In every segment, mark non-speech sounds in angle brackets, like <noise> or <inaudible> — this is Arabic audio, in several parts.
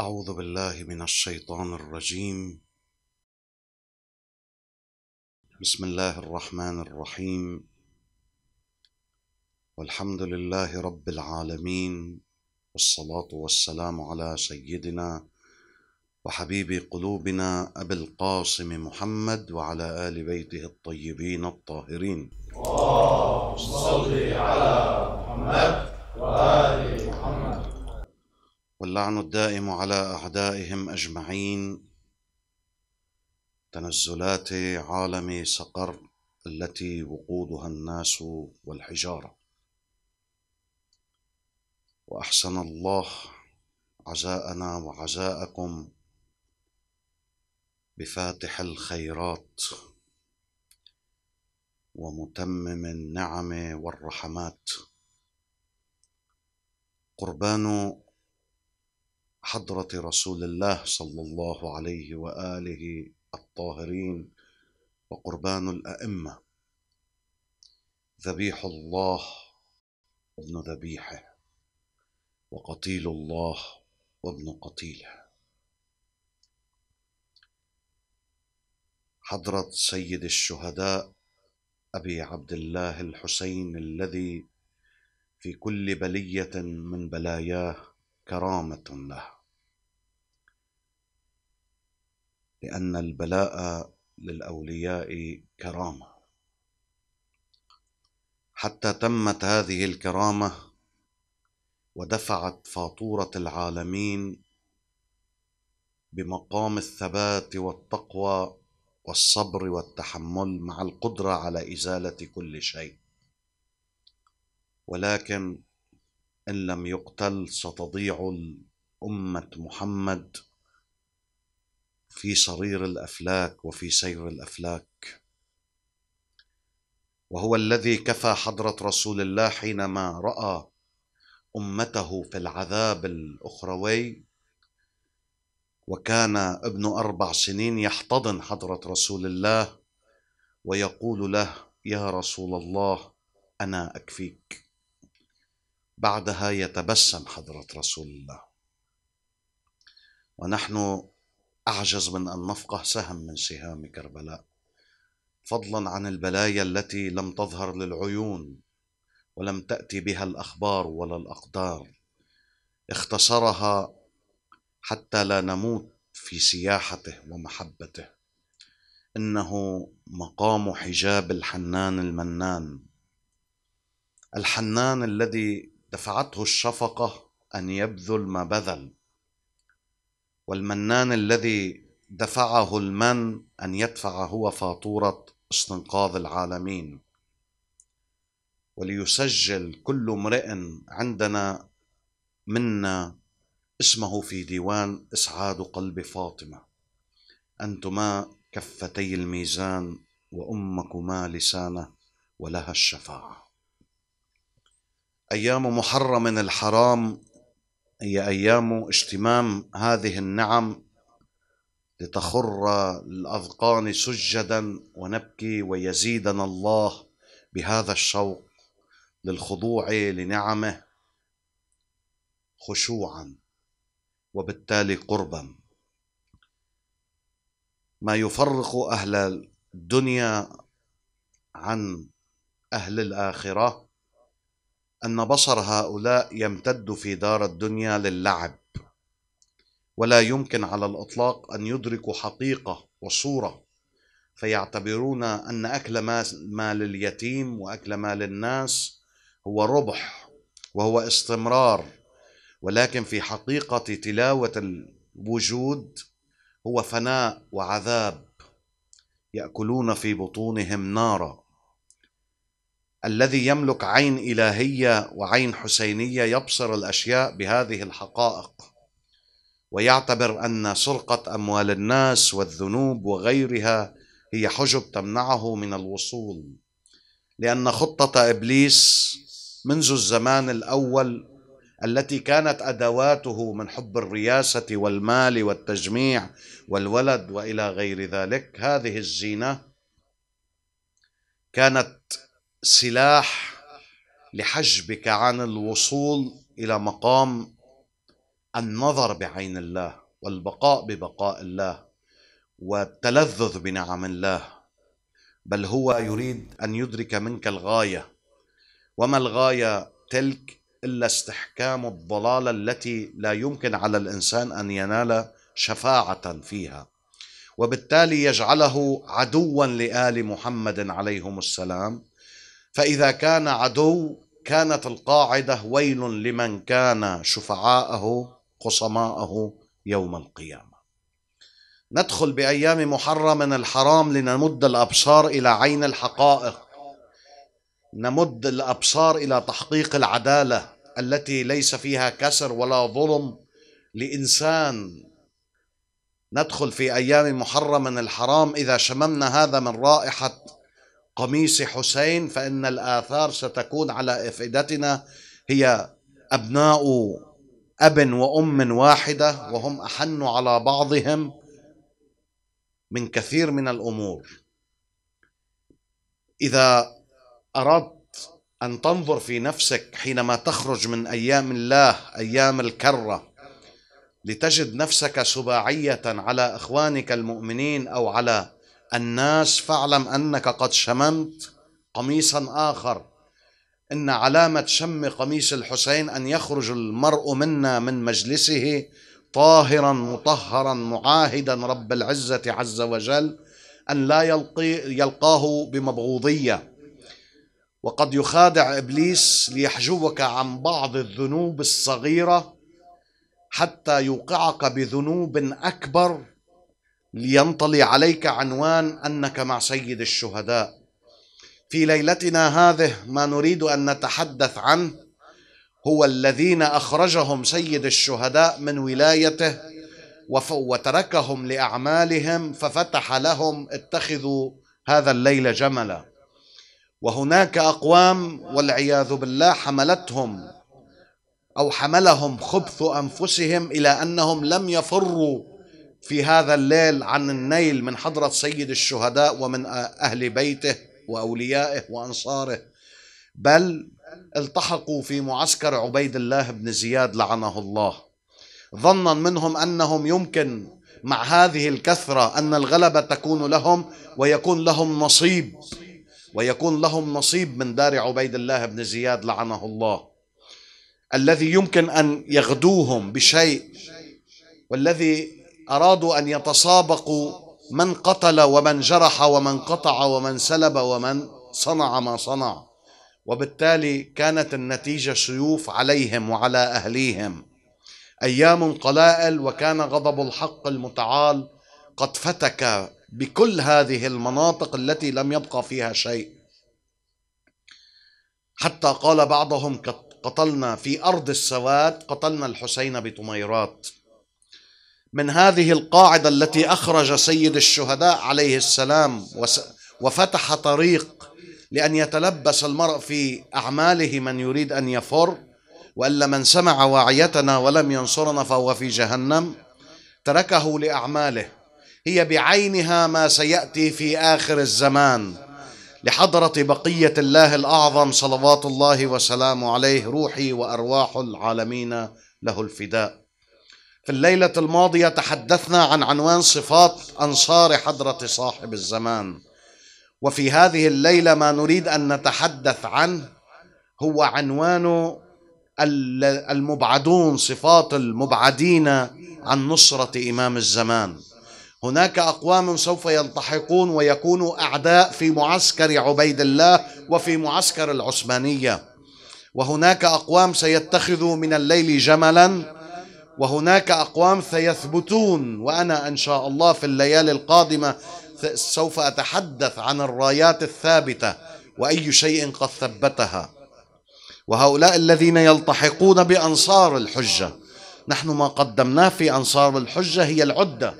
أعوذ بالله من الشيطان الرجيم بسم الله الرحمن الرحيم والحمد لله رب العالمين والصلاة والسلام على سيدنا وحبيب قلوبنا أبي القاسم محمد وعلى آل بيته الطيبين الطاهرين اللهم صل على محمد وآل واللعن الدائم على أعدائهم أجمعين تنزلات عالم سقر التي وقودها الناس والحجارة وأحسن الله عزاءنا وعزاءكم بفاتح الخيرات ومتمم النعم والرحمات قربان حضرة رسول الله صلى الله عليه وآله الطاهرين وقربان الأئمة ذبيح الله وابن ذبيحه وقتيل الله وابن قتيله حضرة سيد الشهداء أبي عبد الله الحسين الذي في كل بلية من بلاياه كرامة له لأن البلاء للأولياء كرامة حتى تمت هذه الكرامة ودفعت فاتوره العالمين بمقام الثبات والتقوى والصبر والتحمل مع القدرة على إزالة كل شيء ولكن إن لم يقتل ستضيع أمة محمد في صرير الأفلاك وفي سير الأفلاك وهو الذي كفى حضرة رسول الله حينما رأى أمته في العذاب الأخروي وكان ابن أربع سنين يحتضن حضرة رسول الله ويقول له يا رسول الله أنا أكفيك بعدها يتبسم حضرة رسول الله ونحن أعجز من أن نفقه سهم من سهام كربلاء فضلا عن البلايا التي لم تظهر للعيون ولم تأتي بها الأخبار ولا الأقدار اختصرها حتى لا نموت في سياحته ومحبته إنه مقام حجاب الحنان المنان الحنان الذي دفعته الشفقة أن يبذل ما بذل والمنان الذي دفعه المن أن يدفع هو فاتورة استنقاذ العالمين وليسجل كل امرئ عندنا منا اسمه في ديوان إسعاد قلب فاطمة أنتما كفتي الميزان وأمكما لسانه ولها الشفاعة أيام محرم الحرام هي أيام اشتمام هذه النعم لتخر الأذقان سجدا ونبكي ويزيدنا الله بهذا الشوق للخضوع لنعمه خشوعا وبالتالي قربا ما يفرق أهل الدنيا عن أهل الآخرة أن بصر هؤلاء يمتد في دار الدنيا للعب ولا يمكن على الإطلاق أن يدركوا حقيقة وصورة فيعتبرون أن أكل مال اليتيم وأكل مال الناس هو ربح وهو استمرار ولكن في حقيقة تلاوة الوجود هو فناء وعذاب يأكلون في بطونهم نارا الذي يملك عين الهيه وعين حسينيه يبصر الاشياء بهذه الحقائق ويعتبر ان سرقه اموال الناس والذنوب وغيرها هي حجب تمنعه من الوصول لان خطه ابليس منذ الزمان الاول التي كانت ادواته من حب الرياسه والمال والتجميع والولد والى غير ذلك هذه الزينه كانت سلاح لحجبك عن الوصول الى مقام النظر بعين الله والبقاء ببقاء الله والتلذذ بنعم الله بل هو يريد ان يدرك منك الغايه وما الغايه تلك الا استحكام الضلاله التي لا يمكن على الانسان ان ينال شفاعه فيها وبالتالي يجعله عدوا لال محمد عليهم السلام فإذا كان عدو كانت القاعدة ويل لمن كان شفعاءه خصماءه يوم القيامة ندخل بأيام محرم من الحرام لنمد الأبصار إلى عين الحقائق نمد الأبصار إلى تحقيق العدالة التي ليس فيها كسر ولا ظلم لإنسان ندخل في أيام محرم من الحرام إذا شممنا هذا من رائحة قميص حسين فإن الآثار ستكون على أفئدتنا هي أبناء أب وأم واحدة وهم أحن على بعضهم من كثير من الأمور إذا أردت أن تنظر في نفسك حينما تخرج من أيام الله أيام الكرة لتجد نفسك سباعية على إخوانك المؤمنين أو على الناس فاعلم أنك قد شممت قميصا آخر إن علامة شم قميص الحسين أن يخرج المرء منا من مجلسه طاهرا مطهرا معاهدا رب العزة عز وجل أن لا يلقي يلقاه بمبغوضية وقد يخادع إبليس ليحجبك عن بعض الذنوب الصغيرة حتى يوقعك بذنوب أكبر لينطلي عليك عنوان انك مع سيد الشهداء في ليلتنا هذه ما نريد ان نتحدث عنه هو الذين اخرجهم سيد الشهداء من ولايته وتركهم لاعمالهم ففتح لهم اتخذوا هذا الليل جملا وهناك اقوام والعياذ بالله حملتهم او حملهم خبث انفسهم الى انهم لم يفروا في هذا الليل عن النيل من حضرة سيد الشهداء ومن أهل بيته وأوليائه وأنصاره بل التحقوا في معسكر عبيد الله بن زياد لعنه الله ظنا منهم أنهم يمكن مع هذه الكثرة أن الغلبة تكون لهم ويكون لهم نصيب ويكون لهم نصيب من دار عبيد الله بن زياد لعنه الله الذي يمكن أن يغدوهم بشيء والذي أرادوا أن يتسابقوا من قتل ومن جرح ومن قطع ومن سلب ومن صنع ما صنع وبالتالي كانت النتيجة سيوف عليهم وعلى أهليهم أيام قلائل وكان غضب الحق المتعال قد فتك بكل هذه المناطق التي لم يبقى فيها شيء حتى قال بعضهم قتلنا في أرض السواد قتلنا الحسين بطميرات من هذه القاعدة التي أخرج سيد الشهداء عليه السلام وفتح طريق لأن يتلبس المرء في أعماله من يريد أن يفر وإلا من سمع واعيتنا ولم ينصرنا فهو في جهنم تركه لأعماله هي بعينها ما سيأتي في آخر الزمان لحضرة بقية الله الأعظم صلوات الله وسلامه عليه روحي وأرواح العالمين له الفداء في الليلة الماضية تحدثنا عن عنوان صفات أنصار حضرة صاحب الزمان وفي هذه الليلة ما نريد أن نتحدث عنه هو عنوان المبعدون صفات المبعدين عن نصرة إمام الزمان هناك أقوام سوف يلتحقون ويكونوا أعداء في معسكر عبيد الله وفي معسكر العثمانية وهناك أقوام سيتخذوا من الليل جملا وهناك أقوام سيثبتون وأنا إن شاء الله في الليالي القادمة سوف أتحدث عن الرايات الثابتة وأي شيء قد ثبتها وهؤلاء الذين يلتحقون بأنصار الحجة نحن ما قدمناه في أنصار الحجة هي العدة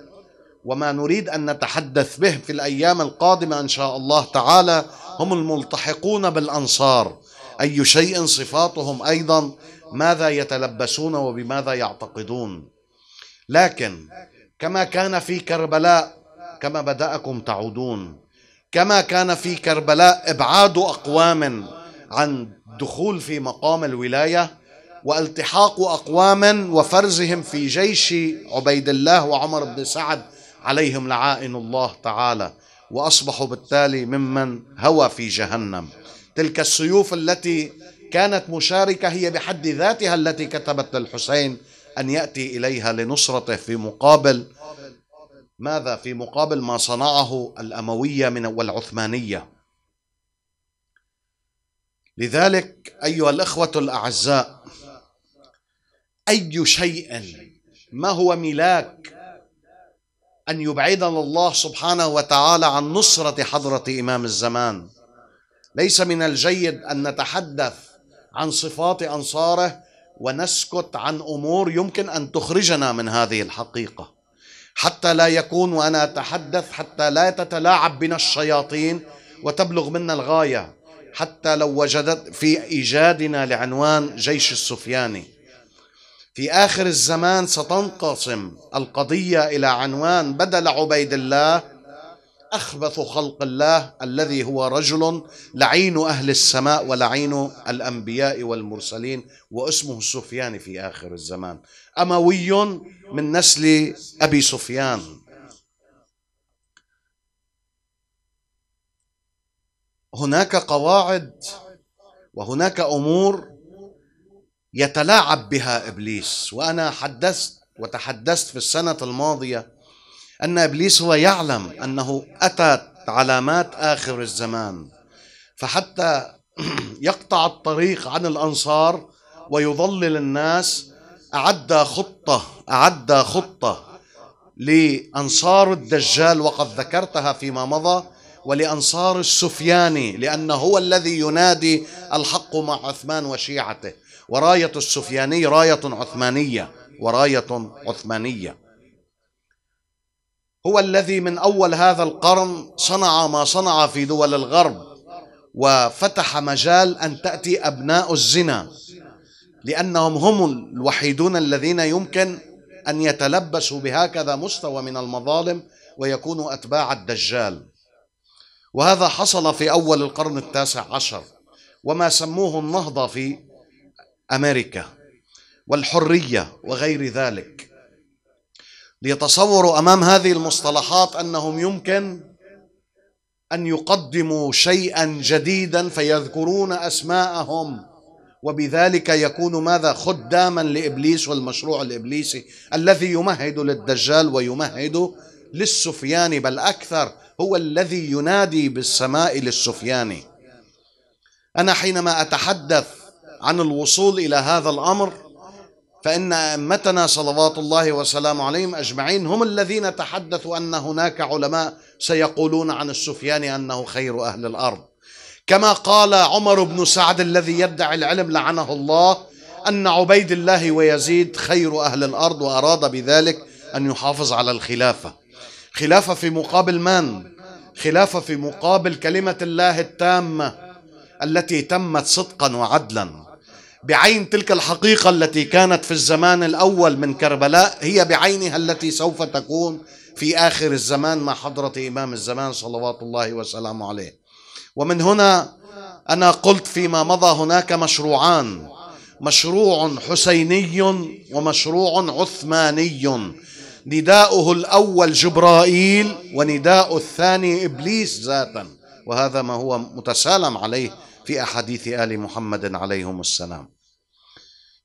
وما نريد أن نتحدث به في الأيام القادمة إن شاء الله تعالى هم الملتحقون بالأنصار أي شيء صفاتهم أيضا ماذا يتلبسون وبماذا يعتقدون لكن كما كان في كربلاء كما بدأكم تعودون كما كان في كربلاء إبعاد أقوام عن الدخول في مقام الولاية والتحاق أقوام وفرزهم في جيش عبيد الله وعمر بن سعد عليهم لعائن الله تعالى وأصبحوا بالتالي ممن هوى في جهنم تلك السيوف التي كانت مشاركة هي بحد ذاتها التي كتبت للحسين أن يأتي إليها لنصرته في مقابل ماذا في مقابل ما صنعه الأموية من والعثمانية لذلك أيها الأخوة الأعزاء أي شيء ما هو ملاك أن يبعدنا الله سبحانه وتعالى عن نصرة حضرة إمام الزمان ليس من الجيد أن نتحدث عن صفات انصاره ونسكت عن امور يمكن ان تخرجنا من هذه الحقيقه حتى لا يكون وانا اتحدث حتى لا تتلاعب بنا الشياطين وتبلغ منا الغايه حتى لو وجدت في ايجادنا لعنوان جيش السفياني في اخر الزمان ستنقسم القضيه الى عنوان بدل عبيد الله اخبث خلق الله الذي هو رجل لعين اهل السماء ولعين الانبياء والمرسلين واسمه السفياني في اخر الزمان اموي من نسل ابي سفيان هناك قواعد وهناك امور يتلاعب بها ابليس وانا حدثت وتحدثت في السنه الماضيه أن إبليس هو يعلم أنه أتت علامات آخر الزمان فحتى <clears throat> يقطع الطريق عن الأنصار ويضلل الناس أعد خطة أعد خطة لأنصار الدجال وقد ذكرتها فيما مضى ولأنصار السفياني لأنه هو الذي ينادي الحق مع عثمان وشيعته وراية السفياني راية عثمانية وراية عثمانية هو الذي من اول هذا القرن صنع ما صنع في دول الغرب وفتح مجال ان تاتي ابناء الزنا لانهم هم الوحيدون الذين يمكن ان يتلبسوا بهكذا مستوى من المظالم ويكونوا اتباع الدجال وهذا حصل في اول القرن التاسع عشر وما سموه النهضه في امريكا والحريه وغير ذلك ليتصوروا امام هذه المصطلحات انهم يمكن ان يقدموا شيئا جديدا فيذكرون اسماءهم وبذلك يكون ماذا خداما لابليس والمشروع الابليسي الذي يمهد للدجال ويمهد للسفياني بل اكثر هو الذي ينادي بالسماء للسفياني انا حينما اتحدث عن الوصول الى هذا الامر فإن أئمتنا صلوات الله وسلامه عليهم أجمعين هم الذين تحدثوا أن هناك علماء سيقولون عن السفيان أنه خير أهل الأرض كما قال عمر بن سعد الذي يدعي العلم لعنه الله أن عبيد الله ويزيد خير أهل الأرض وأراد بذلك أن يحافظ على الخلافة خلافة في مقابل من؟ خلافة في مقابل كلمة الله التامة التي تمت صدقا وعدلا بعين تلك الحقيقة التي كانت في الزمان الأول من كربلاء هي بعينها التي سوف تكون في آخر الزمان مع حضرة إمام الزمان صلوات الله وسلامه عليه ومن هنا أنا قلت فيما مضى هناك مشروعان مشروع حسيني ومشروع عثماني نداؤه الأول جبرائيل ونداء الثاني إبليس ذاتا وهذا ما هو متسالم عليه في أحاديث آل محمد عليهم السلام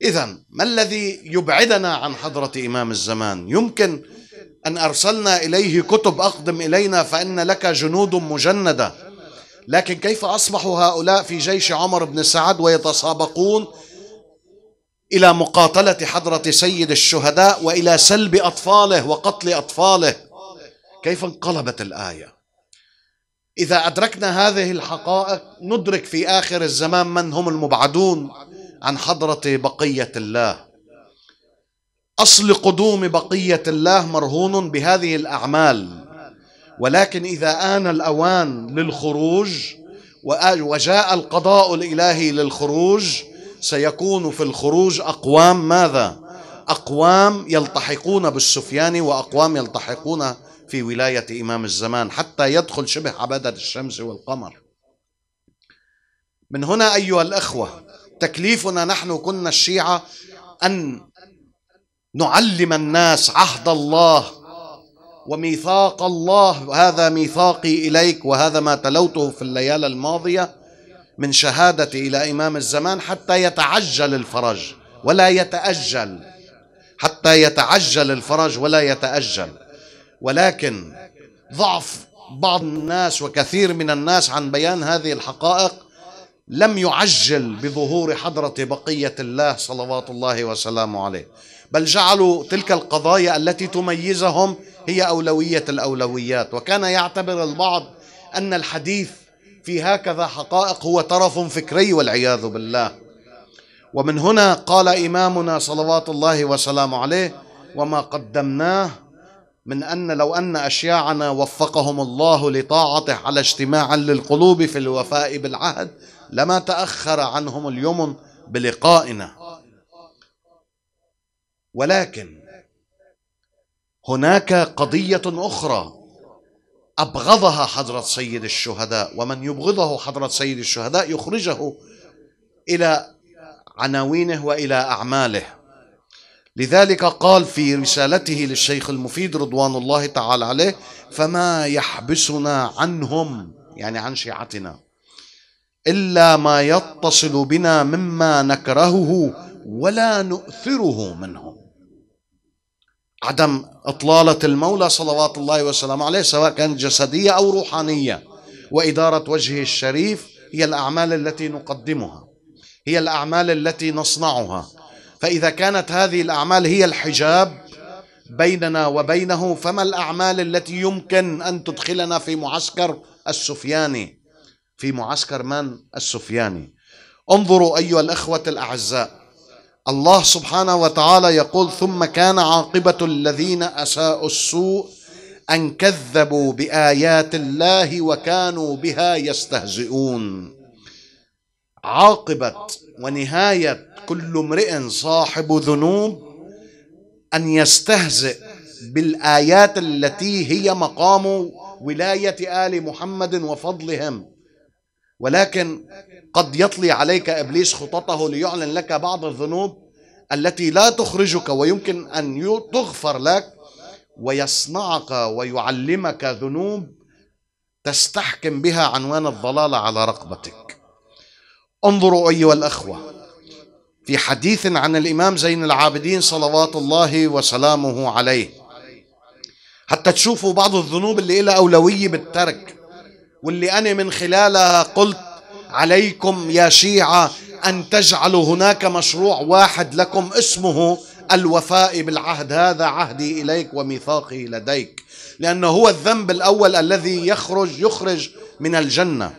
إذا ما الذي يبعدنا عن حضرة إمام الزمان يمكن أن أرسلنا إليه كتب أقدم إلينا فإن لك جنود مجندة لكن كيف أصبح هؤلاء في جيش عمر بن سعد ويتسابقون إلى مقاتلة حضرة سيد الشهداء وإلى سلب أطفاله وقتل أطفاله كيف انقلبت الآية إذا أدركنا هذه الحقائق ندرك في آخر الزمان من هم المبعدون عن حضرة بقية الله أصل قدوم بقية الله مرهون بهذه الأعمال ولكن إذا آن الأوان للخروج وجاء القضاء الإلهي للخروج سيكون في الخروج أقوام ماذا؟ أقوام يلتحقون بالسفيان وأقوام يلتحقون في ولاية إمام الزمان حتى يدخل شبه عبادة الشمس والقمر من هنا أيها الأخوة تكليفنا نحن كنا الشيعة أن نعلم الناس عهد الله وميثاق الله هذا ميثاقي إليك وهذا ما تلوته في الليالة الماضية من شهادتي إلى إمام الزمان حتى يتعجل الفرج ولا يتأجل حتى يتعجل الفرج ولا يتأجل ولكن ضعف بعض الناس وكثير من الناس عن بيان هذه الحقائق لم يعجل بظهور حضرة بقية الله صلوات الله وسلامه عليه بل جعلوا تلك القضايا التي تميزهم هي أولوية الأولويات وكان يعتبر البعض أن الحديث في هكذا حقائق هو طرف فكري والعياذ بالله ومن هنا قال إمامنا صلوات الله وسلامه عليه وما قدمناه من أن لو أن أشياعنا وفقهم الله لطاعته على اجتماع للقلوب في الوفاء بالعهد لما تأخر عنهم اليمن بلقائنا ولكن هناك قضية أخرى أبغضها حضرة سيد الشهداء ومن يبغضه حضرة سيد الشهداء يخرجه إلى عناوينه وإلى أعماله لذلك قال في رسالته للشيخ المفيد رضوان الله تعالى عليه فما يحبسنا عنهم يعني عن شيعتنا الا ما يتصل بنا مما نكرهه ولا نؤثره منهم عدم اطلاله المولى صلوات الله وسلامه عليه سواء كانت جسديه او روحانيه واداره وجهه الشريف هي الاعمال التي نقدمها هي الاعمال التي نصنعها فإذا كانت هذه الأعمال هي الحجاب بيننا وبينه فما الأعمال التي يمكن أن تدخلنا في معسكر السفياني في معسكر من السفياني انظروا أيها الأخوة الأعزاء الله سبحانه وتعالى يقول ثم كان عاقبة الذين أساءوا السوء أن كذبوا بآيات الله وكانوا بها يستهزئون عاقبة ونهاية كل امرئ صاحب ذنوب أن يستهزئ بالآيات التي هي مقام ولاية آل محمد وفضلهم ولكن قد يطلي عليك إبليس خططه ليعلن لك بعض الذنوب التي لا تخرجك ويمكن أن تغفر لك ويصنعك ويعلمك ذنوب تستحكم بها عنوان الضلالة على رقبتك انظروا أيها الأخوة في حديث عن الإمام زين العابدين صلوات الله وسلامه عليه حتى تشوفوا بعض الذنوب اللي لها أولوية بالترك واللي أنا من خلالها قلت عليكم يا شيعة أن تجعلوا هناك مشروع واحد لكم اسمه الوفاء بالعهد هذا عهدي إليك وميثاقي لديك لأنه هو الذنب الأول الذي يخرج يخرج من الجنة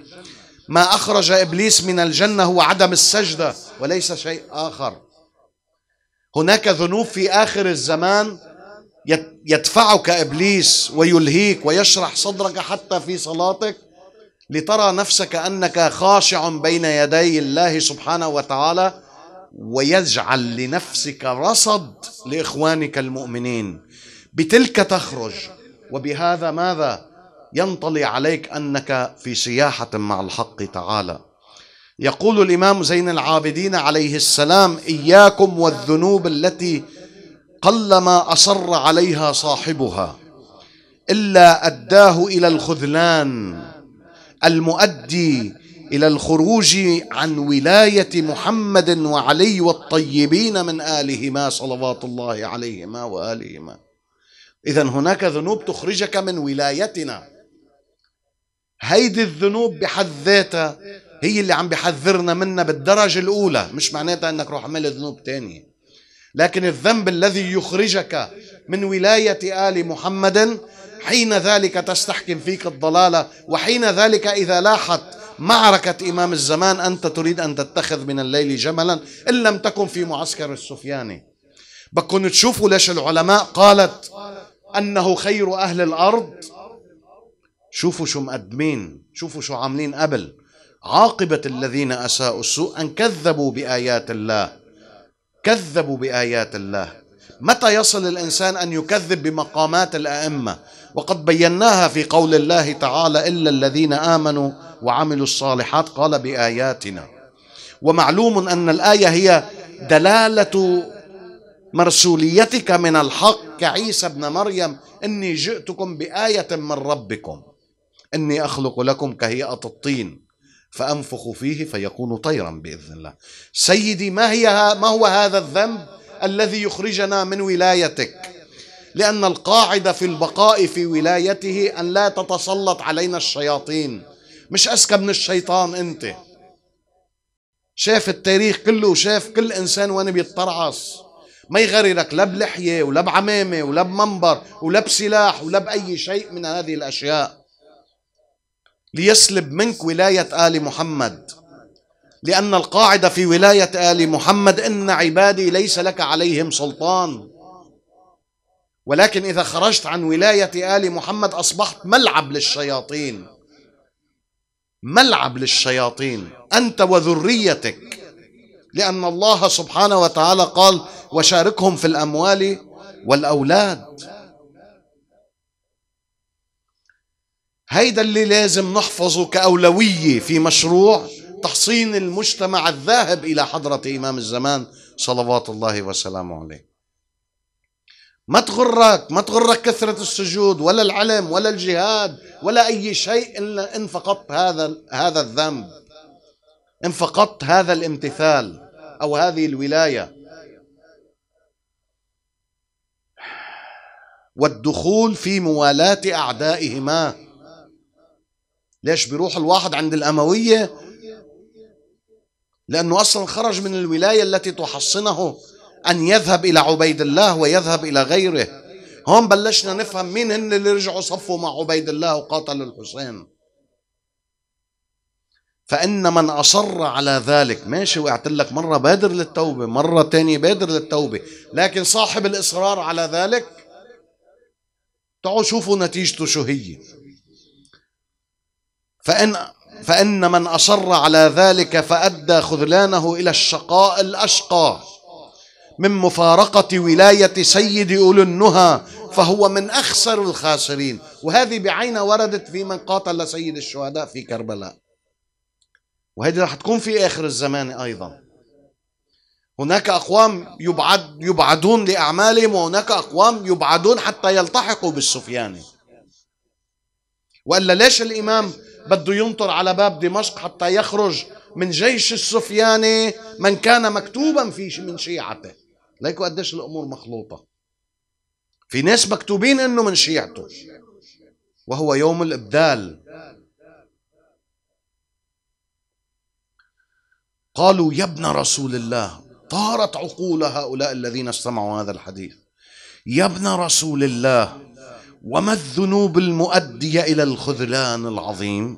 ما أخرج إبليس من الجنة هو عدم السجدة وليس شيء آخر هناك ذنوب في آخر الزمان يدفعك إبليس ويلهيك ويشرح صدرك حتى في صلاتك لترى نفسك أنك خاشع بين يدي الله سبحانه وتعالى ويجعل لنفسك رصد لإخوانك المؤمنين بتلك تخرج وبهذا ماذا ينطلي عليك انك في سياحه مع الحق تعالى يقول الامام زين العابدين عليه السلام اياكم والذنوب التي قلما اصر عليها صاحبها الا اداه الى الخذلان المؤدي الى الخروج عن ولايه محمد وعلي والطيبين من الهما صلوات الله عليهما والهما اذا هناك ذنوب تخرجك من ولايتنا هيدي الذنوب بحد ذاتها هي اللي عم بحذرنا منها بالدرجة الأولى مش معناتها أنك روح عمل ذنوب تانية لكن الذنب الذي يخرجك من ولاية آل محمد حين ذلك تستحكم فيك الضلالة وحين ذلك إذا لاحت معركة إمام الزمان أنت تريد أن تتخذ من الليل جملا إن لم تكن في معسكر السفياني بكون تشوفوا ليش العلماء قالت أنه خير أهل الأرض شوفوا شو مقدمين شوفوا شو عاملين قبل عاقبة الذين أساءوا السوء أن كذبوا بآيات الله كذبوا بآيات الله متى يصل الإنسان أن يكذب بمقامات الأئمة وقد بيناها في قول الله تعالى إلا الذين آمنوا وعملوا الصالحات قال بآياتنا ومعلوم أن الآية هي دلالة مرسوليتك من الحق كعيسى ابن مريم إني جئتكم بآية من ربكم أني أخلق لكم كهيئة الطين فأنفخ فيه فيكون طيرا بإذن الله سيدي ما, هي ما هو هذا الذنب الذي يخرجنا من ولايتك لأن القاعدة في البقاء في ولايته أن لا تتسلط علينا الشياطين مش أذكى من الشيطان أنت شاف التاريخ كله وشاف كل إنسان وين بيتطرعص ما يغري لك لا بلحية ولا بعمامة ولا بمنبر ولا بسلاح ولا بأي شيء من هذه الأشياء ليسلب منك ولاية آل محمد لأن القاعدة في ولاية آل محمد إن عبادي ليس لك عليهم سلطان ولكن إذا خرجت عن ولاية آل محمد أصبحت ملعب للشياطين ملعب للشياطين أنت وذريتك لأن الله سبحانه وتعالى قال وشاركهم في الأموال والأولاد هيدا اللي لازم نحفظه كأولوية في مشروع تحصين المجتمع الذاهب إلى حضرة إمام الزمان صلوات الله وسلامه عليه ما تغرك ما تغرك كثرة السجود ولا العلم ولا الجهاد ولا أي شيء إلا إن فقدت هذا هذا الذنب إن فقدت هذا الامتثال أو هذه الولاية والدخول في موالاة أعدائهما ليش بيروح الواحد عند الأموية لأنه أصلا خرج من الولاية التي تحصنه أن يذهب إلى عبيد الله ويذهب إلى غيره هون بلشنا نفهم مين هن اللي رجعوا صفوا مع عبيد الله وقاتلوا الحسين فإن من أصر على ذلك ماشي وقعت لك مرة بادر للتوبة مرة تانية بادر للتوبة لكن صاحب الإصرار على ذلك تعالوا شوفوا نتيجته شو هي فإن فإن من أصر على ذلك فأدى خذلانه إلى الشقاء الأشقى من مفارقة ولاية سيد أولي النهى فهو من أخسر الخاسرين وهذه بعينها وردت في من قاتل سيد الشهداء في كربلاء وهذه راح تكون في آخر الزمان أيضا هناك أقوام يبعد يبعدون لأعمالهم وهناك أقوام يبعدون حتى يلتحقوا بالسفياني وإلا ليش الإمام بده ينطر على باب دمشق حتى يخرج من جيش السفياني من كان مكتوبا في من شيعته ليكو قديش الأمور مخلوطة في ناس مكتوبين أنه من شيعته وهو يوم الإبدال قالوا يا ابن رسول الله طارت عقول هؤلاء الذين استمعوا هذا الحديث يا ابن رسول الله وما الذنوب المؤدية إلى الخذلان العظيم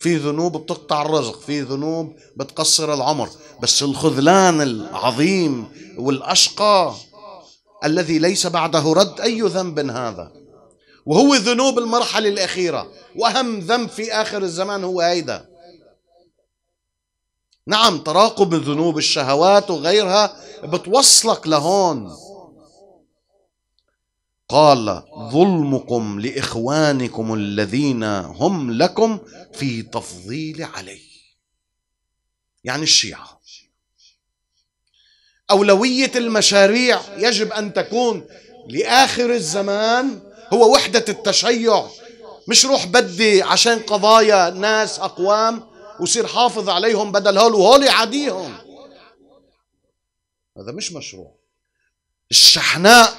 في ذنوب بتقطع الرزق في ذنوب بتقصر العمر بس الخذلان العظيم والأشقى الذي ليس بعده رد أي ذنب هذا وهو ذنوب المرحلة الأخيرة وأهم ذنب في آخر الزمان هو هيدا نعم تراقب ذنوب الشهوات وغيرها بتوصلك لهون قال ظلمكم لاخوانكم الذين هم لكم في تفضيل علي يعني الشيعه اولويه المشاريع يجب ان تكون لاخر الزمان هو وحده التشيع مش روح بدي عشان قضايا ناس اقوام وصير حافظ عليهم بدل هول وهول يعاديهم هذا مش مشروع الشحناء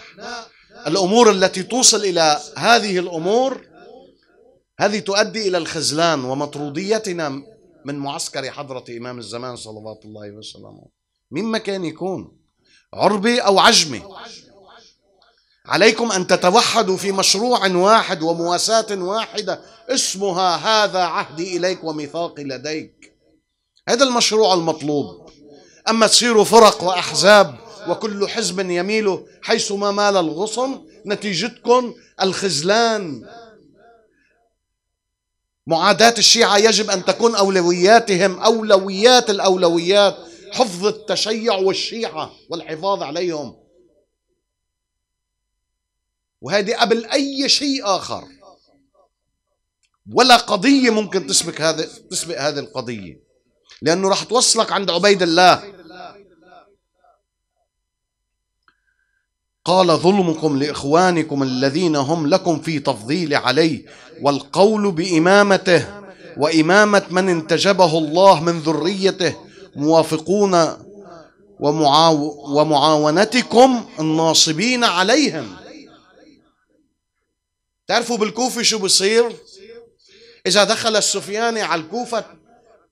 الأمور التي توصل إلى هذه الأمور هذه تؤدي إلى الخزلان ومطروديتنا من معسكر حضرة إمام الزمان صلوات الله وسلامه مما كان يكون عربي أو عجمي عليكم أن تتوحدوا في مشروع واحد ومواساة واحدة اسمها هذا عهدي إليك وميثاقي لديك هذا المشروع المطلوب أما تصيروا فرق وأحزاب وكل حزب يميل حيث ما مال الغصن نتيجتكم الخزلان معاداة الشيعة يجب أن تكون أولوياتهم أولويات الأولويات حفظ التشيع والشيعة والحفاظ عليهم وهذه قبل أي شيء آخر ولا قضية ممكن تسبق هذه تسبق هذه القضية لأنه راح توصلك عند عبيد الله قال ظلمكم لاخوانكم الذين هم لكم في تفضيل عليه والقول بامامته وامامه من انتجبه الله من ذريته موافقون ومعاو ومعاونتكم الناصبين عليهم تعرفوا بالكوفة شو بصير إذا دخل السفياني على الكوفة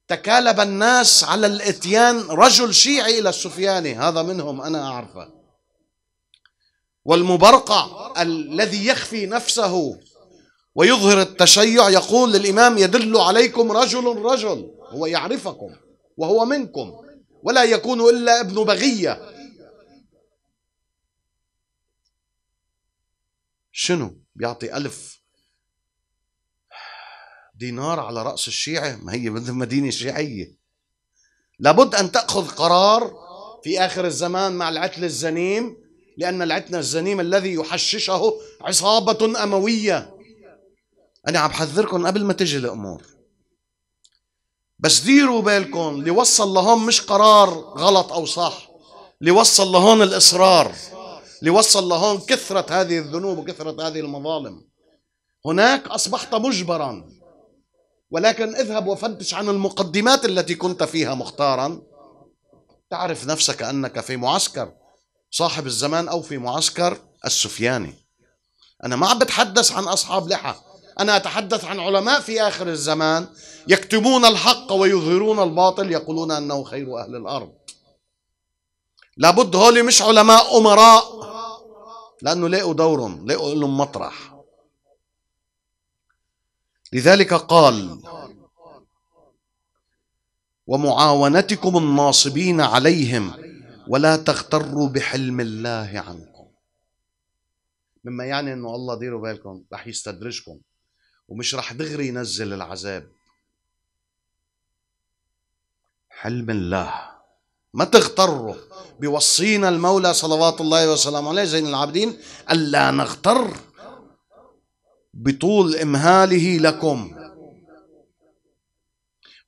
تكالب الناس على الإتيان رجل شيعي إلى السفياني هذا منهم أنا أعرفه والمبرقع الذي يخفي نفسه ويظهر التشيع يقول للإمام يدل عليكم رجل رجل هو يعرفكم وهو منكم ولا يكون إلا ابن بغية شنو بيعطي ألف دينار على رأس الشيعة ما هي مدينة شيعية لابد أن تأخذ قرار في آخر الزمان مع العتل الزنيم لأن العتنة الزنيم الذي يحششه عصابة أموية أنا عم بحذركم قبل ما تجي الأمور بس ديروا بالكم اللي وصل لهون مش قرار غلط أو صح اللي وصل لهون الإصرار اللي وصل لهون كثرة هذه الذنوب وكثرة هذه المظالم هناك أصبحت مجبرا ولكن اذهب وفتش عن المقدمات التي كنت فيها مختارا تعرف نفسك أنك في معسكر صاحب الزمان أو في معسكر السفياني أنا ما عم بتحدث عن أصحاب لحى أنا أتحدث عن علماء في آخر الزمان يكتمون الحق ويظهرون الباطل يقولون أنه خير أهل الأرض لابد هولي مش علماء أمراء لأنه لقوا دورهم لقوا لهم مطرح لذلك قال ومعاونتكم الناصبين عليهم ولا تغتروا بحلم الله عنكم مما يعني انه الله ديروا بالكم رح يستدرجكم ومش رح دغري ينزل العذاب حلم الله ما تغتروا بوصينا المولى صلوات الله وسلامه عليه زين العابدين الا نغتر بطول امهاله لكم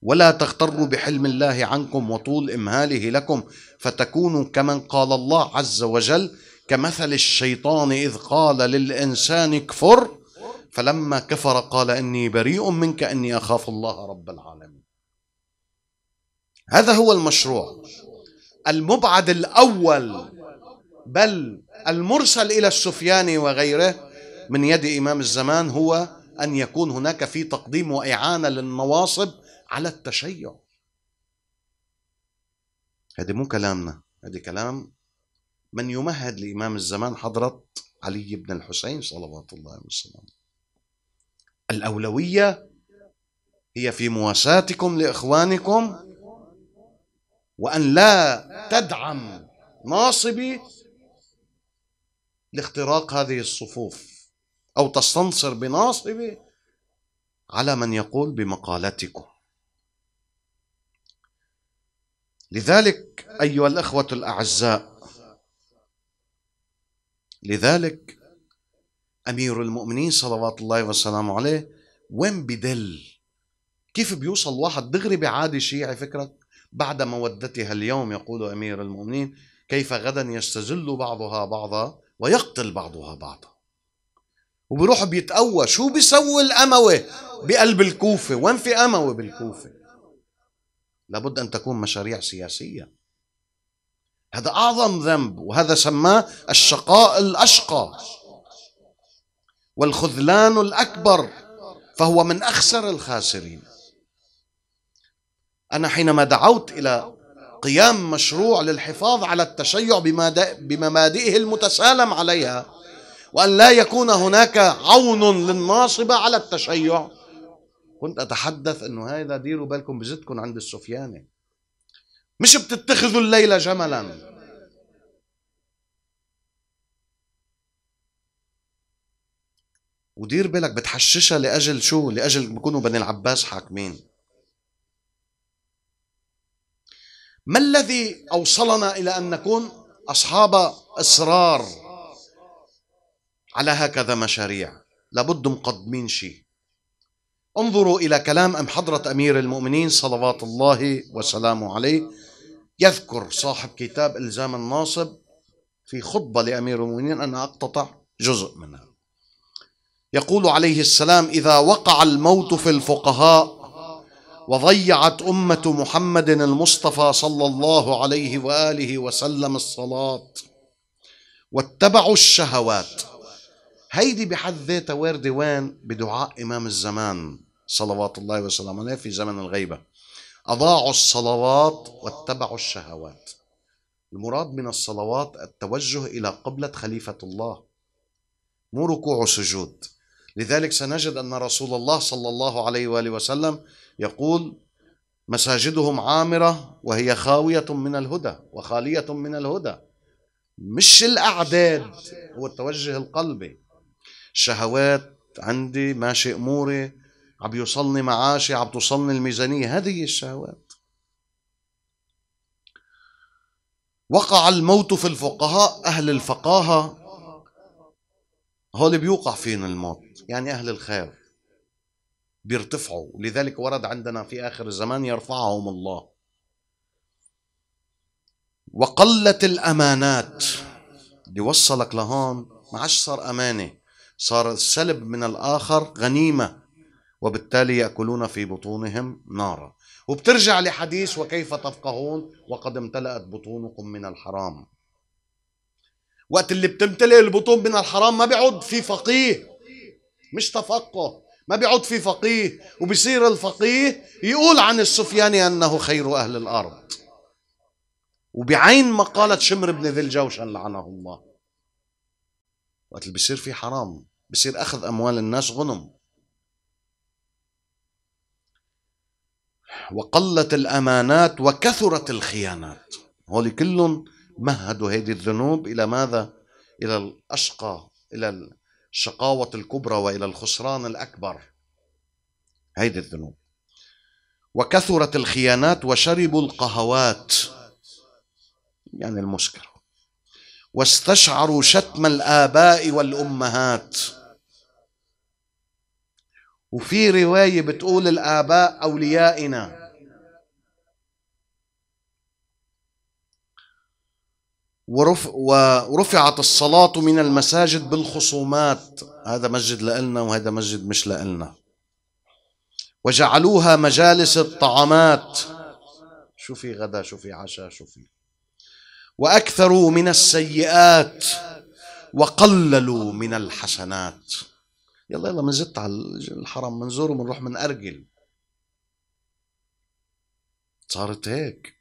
ولا تغتروا بحلم الله عنكم وطول امهاله لكم فتكونوا كمن قال الله عز وجل كمثل الشيطان اذ قال للانسان اكفر فلما كفر قال اني بريء منك اني اخاف الله رب العالمين هذا هو المشروع المبعد الاول بل المرسل الى السفياني وغيره من يد امام الزمان هو ان يكون هناك في تقديم واعانه للنواصب على التشيع هذا مو كلامنا هذا كلام من يمهد لإمام الزمان حضرة علي بن الحسين صلوات الله عليه وسلم الأولوية هي في مواساتكم لإخوانكم وأن لا تدعم ناصبي لاختراق هذه الصفوف أو تستنصر بناصبي على من يقول بمقالتكم لذلك أيها الأخوة الأعزاء لذلك أمير المؤمنين صلوات الله وسلامه عليه وين بدل كيف بيوصل واحد دغري بعادي شيعي فكرك بعد مودتها اليوم يقول أمير المؤمنين كيف غدا يستزل بعضها بعضا ويقتل بعضها بعضا وبروح بيتقوى شو بيسوي الأموي بقلب الكوفة وين في أموي بالكوفة لابد أن تكون مشاريع سياسية هذا أعظم ذنب وهذا سماه الشقاء الأشقى والخذلان الأكبر فهو من أخسر الخاسرين أنا حينما دعوت إلى قيام مشروع للحفاظ على التشيع بمبادئه المتسالم عليها وأن لا يكون هناك عون للناصبة على التشيع كنت أتحدث أنه هذا ديروا بالكم بزدكم عند السفياني مش بتتخذوا الليلة جملا ودير بالك بتحششها لأجل شو لأجل بكونوا بني العباس حاكمين ما الذي أوصلنا إلى أن نكون أصحاب إصرار على هكذا مشاريع لابد مقدمين شيء انظروا إلى كلام أم حضرة أمير المؤمنين صلوات الله وسلامه عليه يذكر صاحب كتاب إلزام الناصب في خطبة لأمير المؤمنين أنا أقتطع جزء منها يقول عليه السلام إذا وقع الموت في الفقهاء وضيعت أمة محمد المصطفى صلى الله عليه وآله وسلم الصلاة واتبعوا الشهوات هيدي بحد ذاتها واردة وين بدعاء إمام الزمان صلوات الله وسلامه عليه في زمن الغيبة أضاعوا الصلوات واتبعوا الشهوات المراد من الصلوات التوجه إلى قبلة خليفة الله مو ركوع وسجود لذلك سنجد أن رسول الله صلى الله عليه وآله وسلم يقول مساجدهم عامرة وهي خاوية من الهدى وخالية من الهدى مش الأعداد هو التوجه القلبي شهوات عندي ماشي اموري عم يوصلني معاشي عم توصلني الميزانيه هذه هي الشهوات وقع الموت في الفقهاء اهل الفقاهه هول بيوقع فين الموت يعني اهل الخير بيرتفعوا لذلك ورد عندنا في اخر الزمان يرفعهم الله وقلت الامانات اللي وصلك لهون ما عادش صار امانه صار السلب من الآخر غنيمة وبالتالي يأكلون في بطونهم نارا وبترجع لحديث وكيف تفقهون وقد امتلأت بطونكم من الحرام وقت اللي بتمتلئ البطون من الحرام ما بيعود في فقيه مش تفقه ما بيعود في فقيه وبصير الفقيه يقول عن السفياني أنه خير أهل الأرض وبعين مقالة شمر بن ذي الجوشن لعنه الله وقت اللي بيصير في حرام بصير أخذ أموال الناس غنم وقلت الأمانات وكثرت الخيانات هول كلهم مهدوا هذه الذنوب إلى ماذا؟ إلى الأشقى إلى الشقاوة الكبرى وإلى الخسران الأكبر هيدي الذنوب وكثرت الخيانات وشربوا القهوات يعني المسكر واستشعروا شتم الآباء والأمهات وفي رواية بتقول الآباء أوليائنا ورف ورفعت الصلاة من المساجد بالخصومات هذا مسجد لألنا وهذا مسجد مش لألنا وجعلوها مجالس الطعامات شو في غدا شو في عشاء شو في وأكثروا من السيئات وقللوا من الحسنات يلا يلا منزت على الحرم منزور ومنروح منأرجل صارت هيك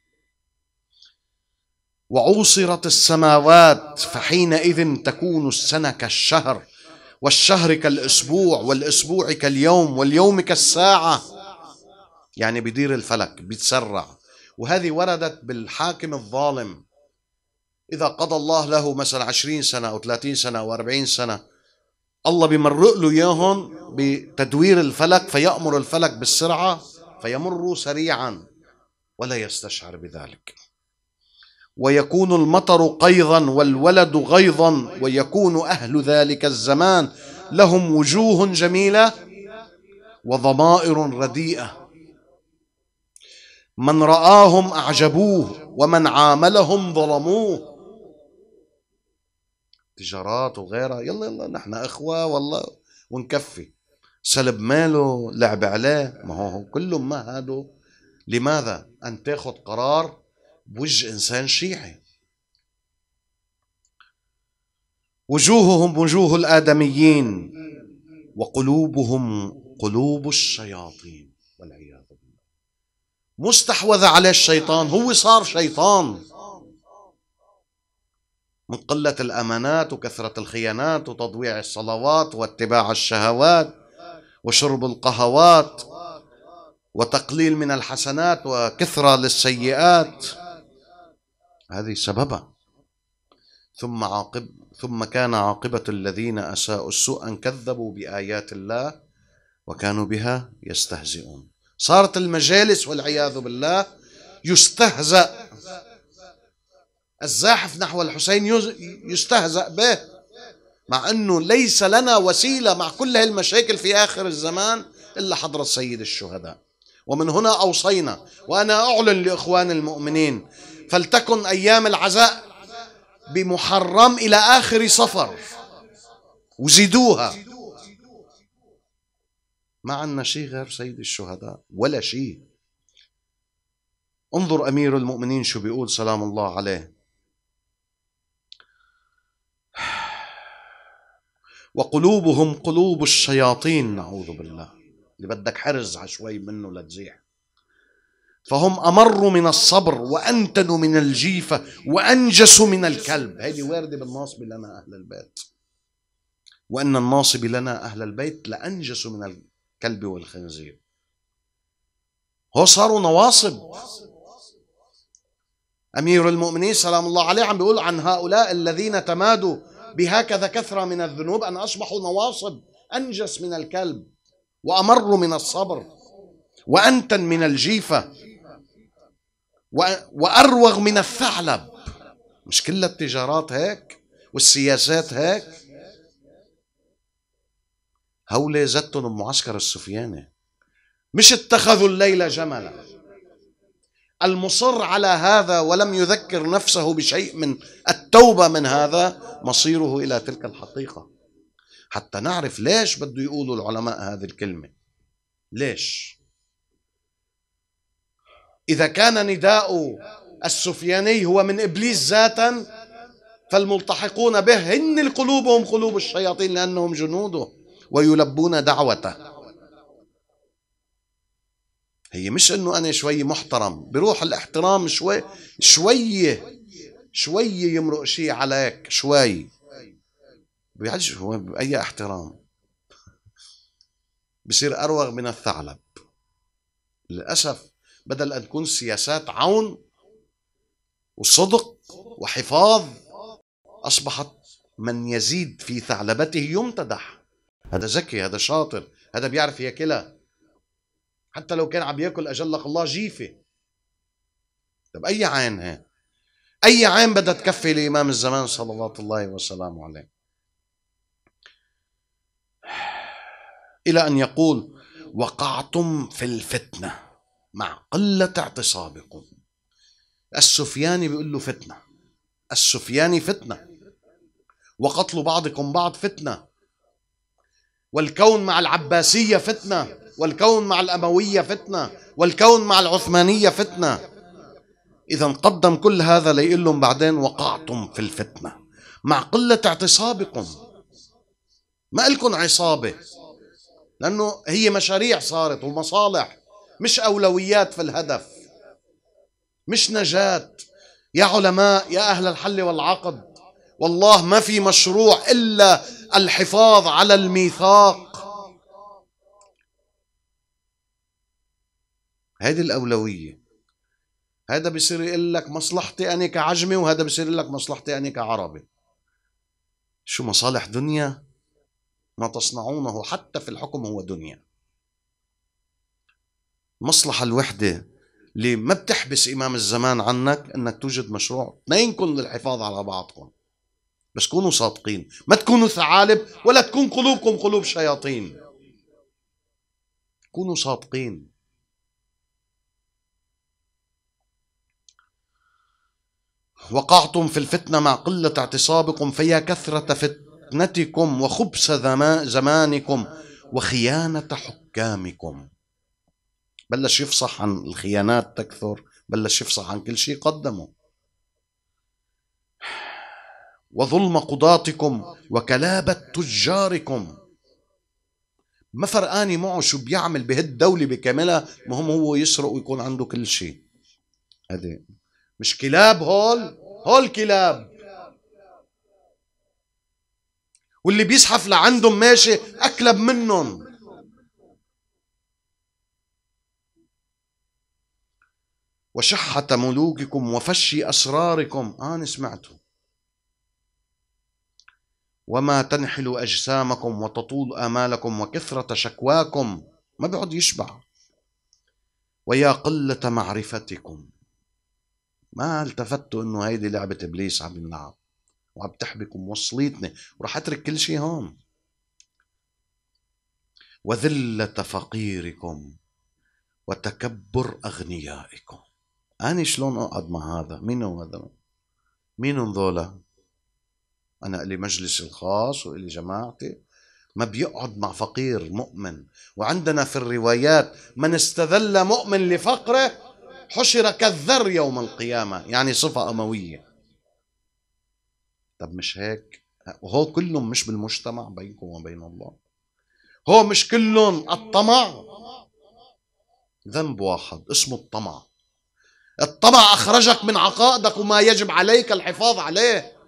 وعوصرت السماوات فحينئذ تكون السنة كالشهر والشهر كالأسبوع والأسبوع كاليوم واليوم كالساعة يعني بدير الفلك بيتسرع وهذه وردت بالحاكم الظالم إذا قضى الله له مثلا عشرين سنة أو ثلاثين سنة أو أربعين سنة الله بيمرق له اياهم بتدوير الفلك فيأمر الفلك بالسرعة فيمر سريعا ولا يستشعر بذلك ويكون المطر قيظا والولد غيظا ويكون أهل ذلك الزمان لهم وجوه جميلة وضمائر رديئة من رآهم أعجبوه ومن عاملهم ظلموه تجارات وغيرها يلا يلا نحن اخوه والله ونكفي سلب ماله لعب عليه ما هو كله ما هادو لماذا ان تاخذ قرار بوجه انسان شيعي وجوههم وجوه الادميين وقلوبهم قلوب الشياطين والعياذ بالله مستحوذ عليه الشيطان هو صار شيطان من قلة الأمانات وكثرة الخيانات وتضويع الصلوات واتباع الشهوات وشرب القهوات وتقليل من الحسنات وكثرة للسيئات هذه سببها ثم عاقب ثم كان عاقبة الذين أساءوا السوء أن كذبوا بآيات الله وكانوا بها يستهزئون صارت المجالس والعياذ بالله يستهزأ الزاحف نحو الحسين يستهزأ به مع أنه ليس لنا وسيلة مع كل هالمشاكل في آخر الزمان إلا حضرة سيد الشهداء ومن هنا أوصينا وأنا أعلن لإخوان المؤمنين فلتكن أيام العزاء بمحرم إلى آخر صفر وزيدوها ما عندنا شيء غير سيد الشهداء ولا شيء انظر أمير المؤمنين شو بيقول سلام الله عليه وقلوبهم قلوب الشياطين نعوذ بالله اللي بدك حرز شوي منه لتزيح فهم أمروا من الصبر وأنتنوا من الجيفة وأنجسوا من الكلب هذه واردة بالناصب لنا أهل البيت وأن الناصب لنا أهل البيت لأنجسوا من الكلب والخنزير هو صاروا نواصب أمير المؤمنين سلام الله عليه عم بيقول عن هؤلاء الذين تمادوا بهكذا كثرة من الذنوب أن أصبحوا نواصب أنجس من الكلب وأمر من الصبر وأنتن من الجيفة وأروغ من الثعلب مش كل التجارات هيك والسياسات هيك هؤلاء زتهم بمعسكر السفيانة مش اتخذوا الليل جملا المصر على هذا ولم يذكر نفسه بشيء من التوبه من هذا مصيره الى تلك الحقيقه حتى نعرف ليش بده يقولوا العلماء هذه الكلمه ليش اذا كان نداء السفياني هو من ابليس ذاتا فالملتحقون به هن القلوب هم قلوب الشياطين لانهم جنوده ويلبون دعوته هي مش انه انا شوي محترم بروح الاحترام شوي شوية شوية يمرق شيء عليك شوي بيعجش هو بأي احترام بصير أروغ من الثعلب للأسف بدل أن تكون سياسات عون وصدق وحفاظ أصبحت من يزيد في ثعلبته يمتدح هذا ذكي هذا شاطر هذا بيعرف ياكلها حتى لو كان عم ياكل اجلك الله جيفه طب اي عين هي اي عين بدها تكفي لامام الزمان صلوات الله وسلامه عليه الى ان يقول وقعتم في الفتنه مع قله اعتصابكم السفياني بيقول له فتنه السفياني فتنه وقتل بعضكم بعض فتنه والكون مع العباسيه فتنه والكون مع الأموية فتنة والكون مع العثمانية فتنة إذا قدم كل هذا ليقول لهم بعدين وقعتم في الفتنة مع قلة اعتصابكم ما إلكم عصابة لأنه هي مشاريع صارت ومصالح مش أولويات في الهدف مش نجاة يا علماء يا أهل الحل والعقد والله ما في مشروع إلا الحفاظ على الميثاق هيدي الأولوية هذا بصير يقول لك مصلحتي أنا كعجمي وهذا بصير يقول لك مصلحتي أنا كعربي شو مصالح دنيا ما تصنعونه حتى في الحكم هو دنيا المصلحة الوحدة اللي ما بتحبس إمام الزمان عنك أنك توجد مشروع اثنينكم للحفاظ على بعضكم بس كونوا صادقين ما تكونوا ثعالب ولا تكون قلوبكم قلوب شياطين كونوا صادقين وقعتم في الفتنة مع قلة اعتصابكم فيا كثرة فتنتكم وخبث زمانكم وخيانة حكامكم بلش يفصح عن الخيانات تكثر بلش يفصح عن كل شيء قدمه وظلم قضاتكم وكلابة تجاركم ما فرقاني معه شو بيعمل بهالدولة بكاملها مهم هو يسرق ويكون عنده كل شيء هذه مش كلاب هول هول كلاب واللي بيزحف لعندهم ماشي أكلب منهم وشحة ملوككم وفشي أسراركم آه أنا سمعته وما تنحل أجسامكم وتطول آمالكم وكثرة شكواكم ما بيقعد يشبع ويا قلة معرفتكم ما التفتوا انه هيدي لعبه ابليس عم ينلعب وعم تحبك وموصليتني وراح اترك كل شيء هون وذله فقيركم وتكبر اغنيائكم أنا شلون أقعد مع هذا؟ مين هو هذا؟ مين ذولا أنا إلي مجلس الخاص وإلي جماعتي ما بيقعد مع فقير مؤمن وعندنا في الروايات من استذل مؤمن لفقره حشر كالذر يوم القيامة يعني صفة أموية طب مش هيك وهو كلهم مش بالمجتمع بينكم وبين الله هو مش كلهم الطمع ذنب واحد اسمه الطمع الطمع أخرجك من عقائدك وما يجب عليك الحفاظ عليه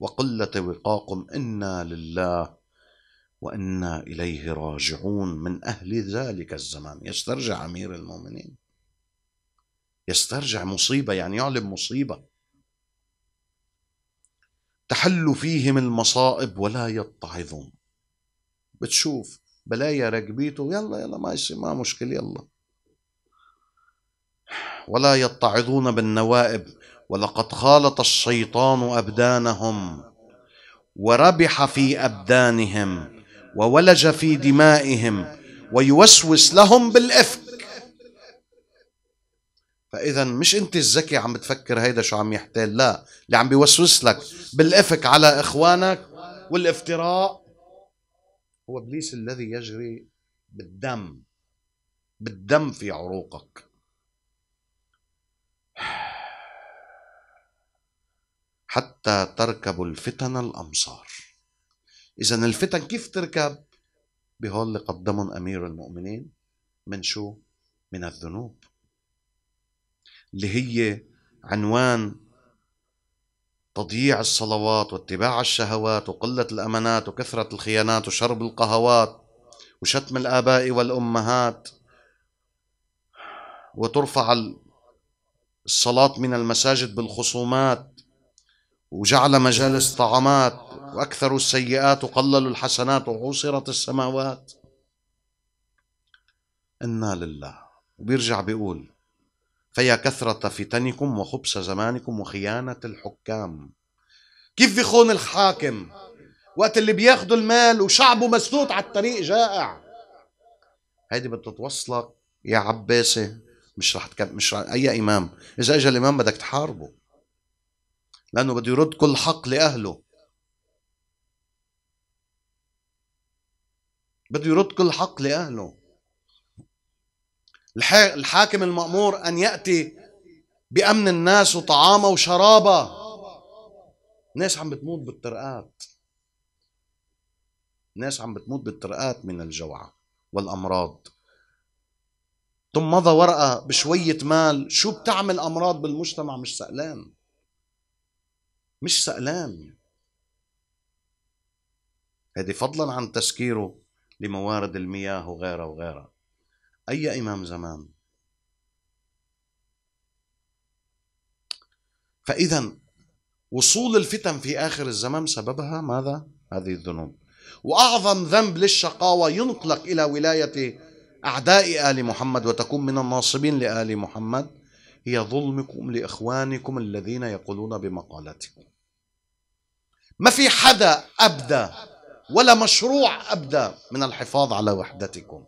وقلة وقاكم إنا لله وإنا إليه راجعون من أهل ذلك الزمان يسترجع أمير المؤمنين يسترجع مصيبة يعني يعلم مصيبة تحل فيهم المصائب ولا يتعظون بتشوف بلايا ركبيته يلا يلا ما يصير ما مشكلة يلا ولا يتعظون بالنوائب ولقد خالط الشيطان أبدانهم وربح في أبدانهم وولج في دمائهم ويوسوس لهم بالإفك فإذا مش أنت الذكي عم بتفكر هيدا شو عم يحتال لا اللي عم بيوسوس لك بالإفك على إخوانك والافتراء هو إبليس الذي يجري بالدم بالدم في عروقك حتى تركبوا الفتن الأمصار إذا الفتن كيف تركب بهول اللي قدمهم أمير المؤمنين من شو من الذنوب اللي هي عنوان تضييع الصلوات واتباع الشهوات وقلة الأمانات وكثرة الخيانات وشرب القهوات وشتم الآباء والأمهات وترفع الصلاة من المساجد بالخصومات وجعل مجالس طعامات وأكثروا السيئات وقللوا الحسنات وعصرت السماوات إنا لله وبيرجع بيقول فيا كثرة فتنكم وخبث زمانكم وخيانة الحكام كيف بيخون الحاكم وقت اللي بياخدوا المال وشعبه مسدود على الطريق جائع هيدي بتتوصلك يا عباسي مش رح تكب مش رح... اي امام اذا اجى الامام بدك تحاربه لأنه بده يرد كل حق لأهله بده يرد كل حق لأهله الحاكم المأمور أن يأتي بأمن الناس وطعامه وشرابه ناس عم بتموت بالطرقات ناس عم بتموت بالطرقات من الجوع والأمراض ثم مضى ورقة بشوية مال شو بتعمل أمراض بالمجتمع مش سألان مش سألان هذه فضلا عن تسكيره لموارد المياه وغيرها وغيرها أي إمام زمان فإذا وصول الفتن في آخر الزمان سببها ماذا؟ هذه الذنوب وأعظم ذنب للشقاوة ينطلق إلى ولاية أعداء آل محمد وتكون من الناصبين لآل محمد هي ظلمكم لإخوانكم الذين يقولون بمقالتكم ما في حدا أبدى ولا مشروع أبدى من الحفاظ على وحدتكم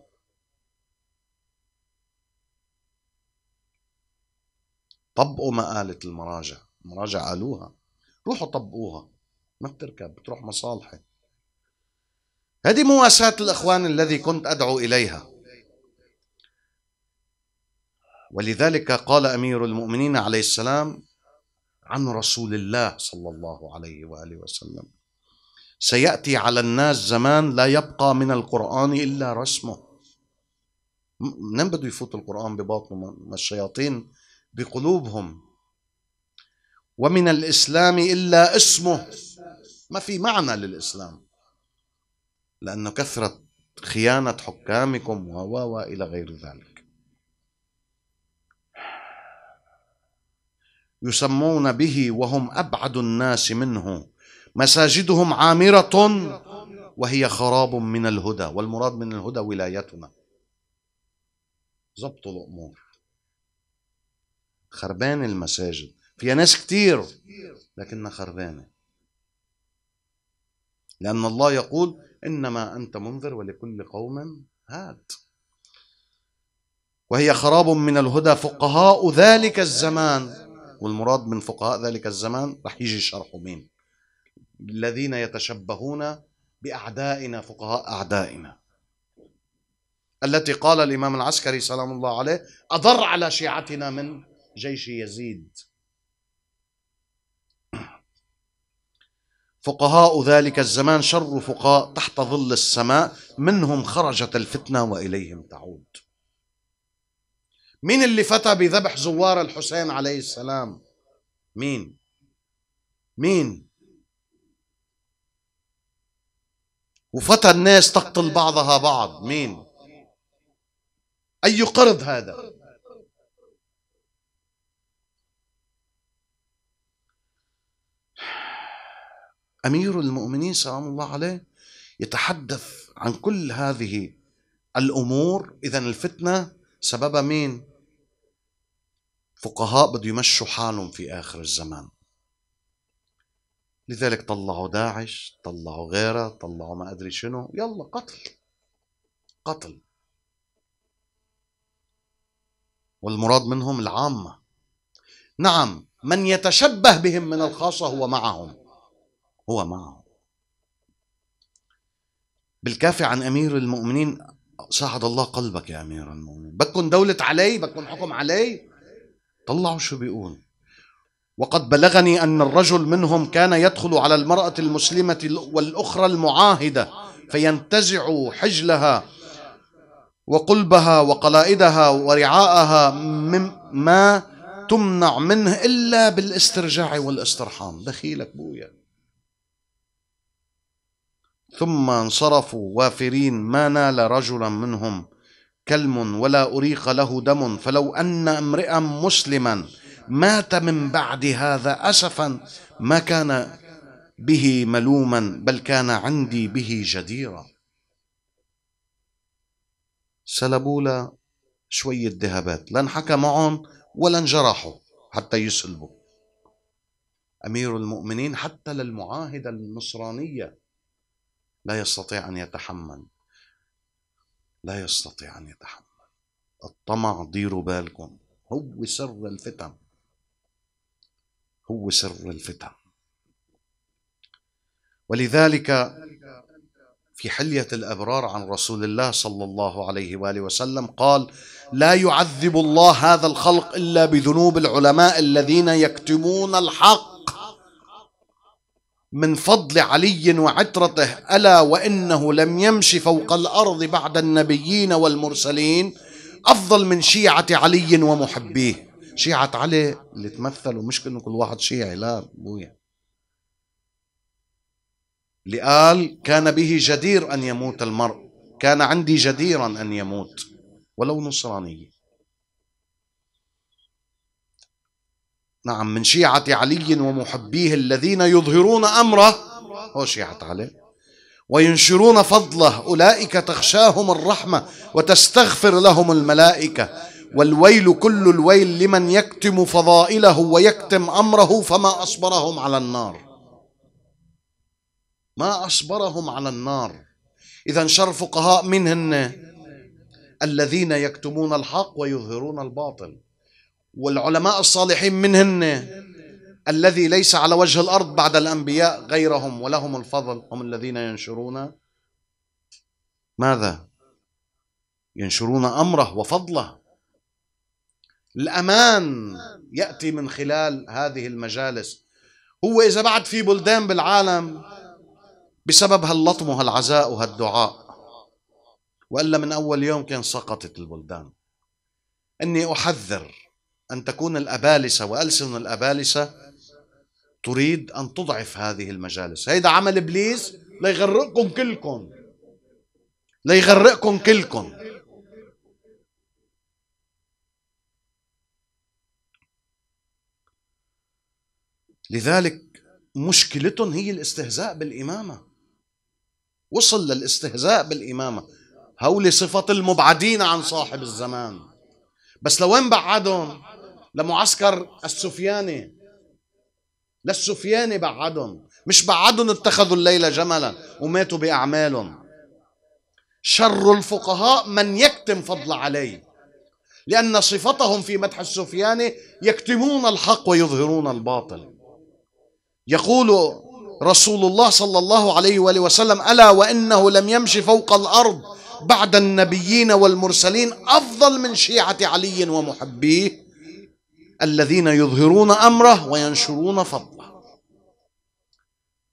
طبقوا ما قالت المراجع المراجع قالوها روحوا طبقوها ما بتركب بتروح مصالحي هذه مواساة الإخوان الذي كنت أدعو إليها ولذلك قال أمير المؤمنين عليه السلام عن رسول الله صلى الله عليه واله وسلم سياتي على الناس زمان لا يبقى من القران الا رسمه منين بده يفوت القران بباطنه ما الشياطين بقلوبهم ومن الاسلام الا اسمه ما في معنى للاسلام لانه كثره خيانه حكامكم و الى غير ذلك يسمون به وهم ابعد الناس منه مساجدهم عامره وهي خراب من الهدى والمراد من الهدى ولايتنا ضبطوا الامور خربان المساجد فيها ناس كتير لكنها خربانه لان الله يقول انما انت منذر ولكل قوم هاد وهي خراب من الهدى فقهاء ذلك الزمان والمراد من فقهاء ذلك الزمان رح يجي شرحه مين الذين يتشبهون بأعدائنا فقهاء أعدائنا التي قال الإمام العسكري سلام الله عليه أضر على شيعتنا من جيش يزيد فقهاء ذلك الزمان شر فقهاء تحت ظل السماء منهم خرجت الفتنة وإليهم تعود مين اللي فتى بذبح زوار الحسين عليه السلام مين مين وفتى الناس تقتل بعضها بعض مين أي قرض هذا أمير المؤمنين سلام الله عليه يتحدث عن كل هذه الأمور إذا الفتنة سببها مين فقهاء بده يمشوا حالهم في آخر الزمان لذلك طلعوا داعش طلعوا غيرها طلعوا ما أدري شنو يلا قتل قتل والمراد منهم العامة نعم من يتشبه بهم من الخاصة هو معهم هو معهم بالكافي عن أمير المؤمنين ساعد الله قلبك يا أمير المؤمنين بدكم دولة علي بدكم حكم علي طلعوا شو بيقول وقد بلغني أن الرجل منهم كان يدخل على المرأة المسلمة والأخرى المعاهدة فينتزع حجلها وقلبها وقلائدها ورعاءها مما تمنع منه إلا بالاسترجاع والاسترحام دخيلك بويا ثم انصرفوا وافرين ما نال رجلا منهم كلم ولا أريق له دم فلو أن امرئا مسلما مات من بعد هذا أسفا ما كان به ملوما بل كان عندي به جديرا سلبوا له شوية ذهبات لا انحكى معهم ولا انجرحوا حتى يسلبوا أمير المؤمنين حتى للمعاهدة النصرانية لا يستطيع أن يتحمل لا يستطيع أن يتحمل الطمع ديروا بالكم هو سر الفتن هو سر الفتن ولذلك في حلية الأبرار عن رسول الله صلى الله عليه وآله وسلم قال لا يعذب الله هذا الخلق إلا بذنوب العلماء الذين يكتمون الحق من فضل علي وعترته ألا وإنه لم يمشي فوق الأرض بعد النبيين والمرسلين أفضل من شيعة علي ومحبيه شيعة علي اللي تمثلوا مش إنه كل واحد شيعي لا اللي قال كان به جدير أن يموت المرء كان عندي جديرا أن يموت ولو نصرانيه نعم من شيعة علي ومحبيه الذين يظهرون أمره هو شيعة علي وينشرون فضله أولئك تخشاهم الرحمة وتستغفر لهم الملائكة والويل كل الويل لمن يكتم فضائله ويكتم أمره فما أصبرهم على النار ما أصبرهم على النار إذا شر فقهاء منهن الذين يكتمون الحق ويظهرون الباطل والعلماء الصالحين منهن الذي ليس على وجه الأرض بعد الأنبياء غيرهم ولهم الفضل هم الذين ينشرون ماذا ينشرون أمره وفضله الأمان يأتي من خلال هذه المجالس هو إذا بعد في بلدان بالعالم بسبب هاللطم وهالعزاء وهالدعاء وإلا من أول يوم كان سقطت البلدان أني أحذر أن تكون الأبالسة وألسن الأبالسة تريد أن تضعف هذه المجالس هيدا عمل إبليس ليغرقكم كلكم ليغرقكم كلكم لذلك مشكلتهم هي الاستهزاء بالإمامة وصل للاستهزاء بالإمامة هول صفة المبعدين عن صاحب الزمان بس لوين بعدهم لمعسكر السفياني للسفياني بعدهم مش بعدهم اتخذوا الليل جملا وماتوا بأعمالهم شر الفقهاء من يكتم فضل عليه لأن صفتهم في مدح السفياني يكتمون الحق ويظهرون الباطل يقول رسول الله صلى الله عليه وآله وسلم ألا وإنه لم يمشي فوق الأرض بعد النبيين والمرسلين أفضل من شيعة علي ومحبيه الذين يظهرون امره وينشرون فضله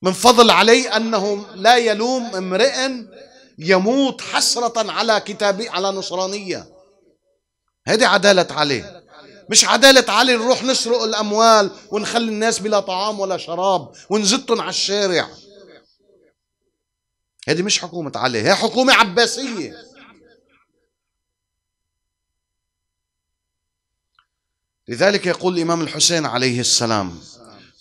من فضل عليه انه لا يلوم امرئ يموت حسره على كتاب على نصرانيه هذه عداله عليه مش عدالة علي نروح نسرق الأموال ونخلي الناس بلا طعام ولا شراب ونزتهم على الشارع هذه مش حكومة علي هي حكومة عباسية لذلك يقول الإمام الحسين عليه السلام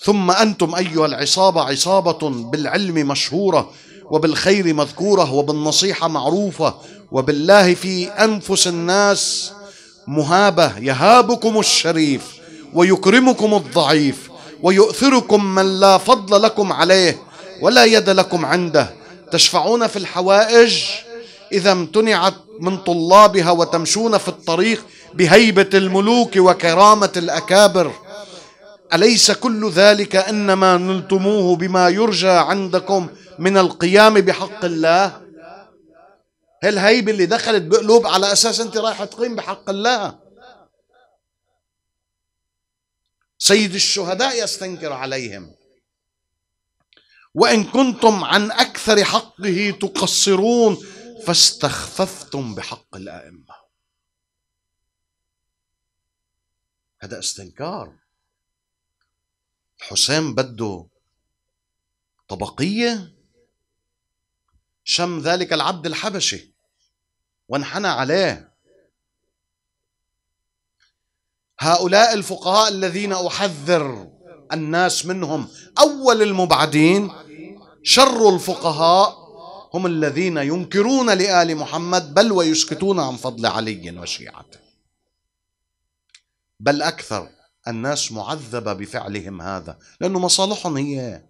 ثم أنتم أيها العصابة عصابة بالعلم مشهورة وبالخير مذكورة وبالنصيحة معروفة وبالله في أنفس الناس مهابة يهابكم الشريف ويكرمكم الضعيف ويؤثركم من لا فضل لكم عليه ولا يد لكم عنده تشفعون في الحوائج إذا امتنعت من طلابها وتمشون في الطريق بهيبه الملوك وكرامه الاكابر اليس كل ذلك انما نلتموه بما يرجى عندكم من القيام بحق الله هالهيبه اللي دخلت بقلوب على اساس انت رايح تقيم بحق الله سيد الشهداء يستنكر عليهم وان كنتم عن اكثر حقه تقصرون فاستخففتم بحق الائمه هذا استنكار حسام بده طبقية شم ذلك العبد الحبشي وانحنى عليه هؤلاء الفقهاء الذين أحذر الناس منهم أول المبعدين شر الفقهاء هم الذين ينكرون لآل محمد بل ويسكتون عن فضل علي وشيعته بل أكثر الناس معذبة بفعلهم هذا لأنه مصالحهم هي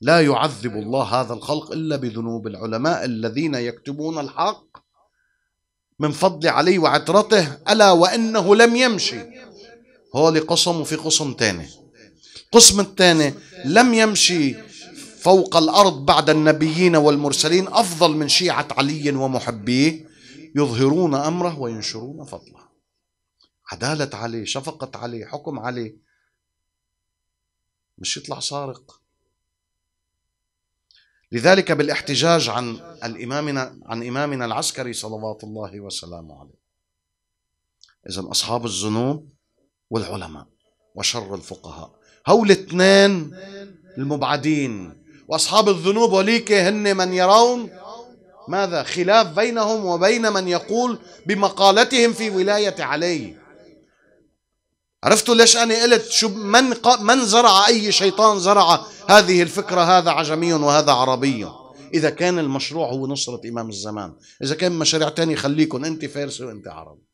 لا يعذب الله هذا الخلق إلا بذنوب العلماء الذين يكتبون الحق من فضل علي وعترته ألا وأنه لم يمشي هو قسم وفي قسم تاني القسم الثاني لم يمشي فوق الأرض بعد النبيين والمرسلين أفضل من شيعة علي ومحبيه يظهرون أمره وينشرون فضله عدالة عليه شفقة عليه حكم عليه مش يطلع سارق لذلك بالاحتجاج عن الإمامنا عن إمامنا العسكري صلوات الله وسلامه عليه إذا أصحاب الذنوب والعلماء وشر الفقهاء هول اثنين المبعدين وأصحاب الذنوب وليك هن من يرون ماذا خلاف بينهم وبين من يقول بمقالتهم في ولاية علي عرفتوا ليش أنا قلت شو من من زرع أي شيطان زرع هذه الفكرة هذا عجمي وهذا عربي إذا كان المشروع هو نصرة إمام الزمان إذا كان مشاريع تاني خليكم أنت فارسي وأنت عربي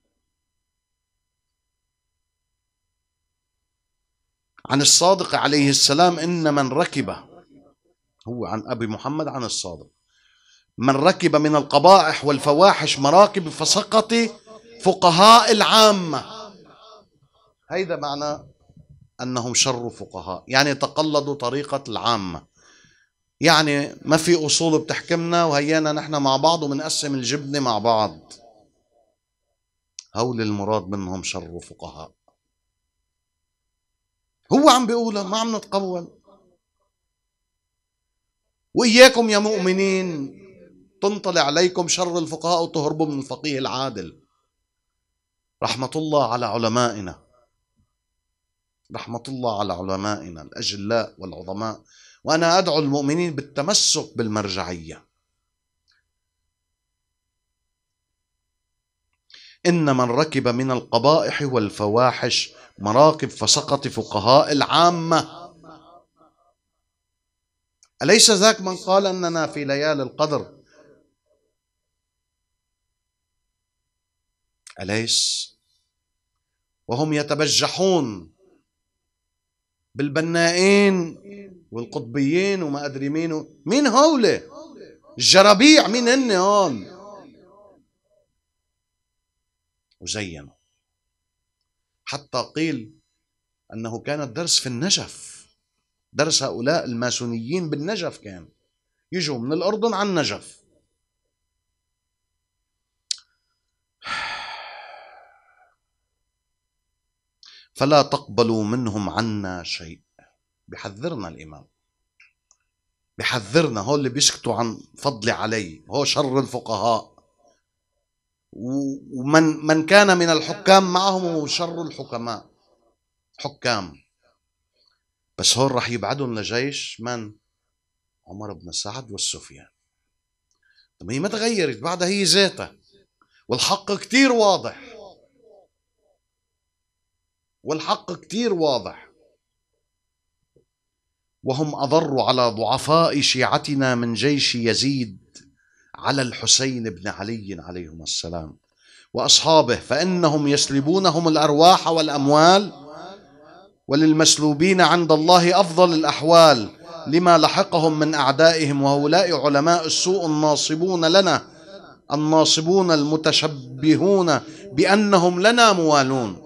عن الصادق عليه السلام إن من ركب هو عن أبي محمد عن الصادق من ركب من القبائح والفواحش مراكب فسقط فقهاء العامة هيدا معنى أنهم شر فقهاء يعني تقلدوا طريقة العامة يعني ما في أصول بتحكمنا وهيانا نحن مع بعض وبنقسم الجبنة مع بعض هول المراد منهم شر فقهاء هو عم بيقولها ما عم نتقول وإياكم يا مؤمنين تنطلع عليكم شر الفقهاء وتهربوا من الفقيه العادل رحمة الله على علمائنا رحمة الله على علمائنا الأجلاء والعظماء وأنا أدعو المؤمنين بالتمسك بالمرجعية إن من ركب من القبائح والفواحش مراقب فسقط فقهاء العامة أليس ذاك من قال أننا في ليالي القدر أليس وهم يتبجحون بالبنائين والقطبيين وما أدري مين مين هولة الجرابيع مين هن هون وزينوا حتى قيل أنه كان الدرس في النجف درس هؤلاء الماسونيين بالنجف كان يجوا من الأردن عن النجف فلا تقبلوا منهم عنا شيء بحذرنا الإمام بحذرنا هول اللي بيسكتوا عن فضلي علي هو شر الفقهاء ومن من كان من الحكام معهم هو شر الحكماء حكام بس هون راح يبعدهم لجيش من عمر بن سعد والسفيان طب هي ما تغيرت بعدها هي ذاتها والحق كتير واضح والحق كتير واضح وهم أضروا على ضعفاء شيعتنا من جيش يزيد على الحسين بن علي عليهما السلام وأصحابه فإنهم يسلبونهم الأرواح والأموال وللمسلوبين عند الله أفضل الأحوال لما لحقهم من أعدائهم وهؤلاء علماء السوء الناصبون لنا الناصبون المتشبهون بأنهم لنا موالون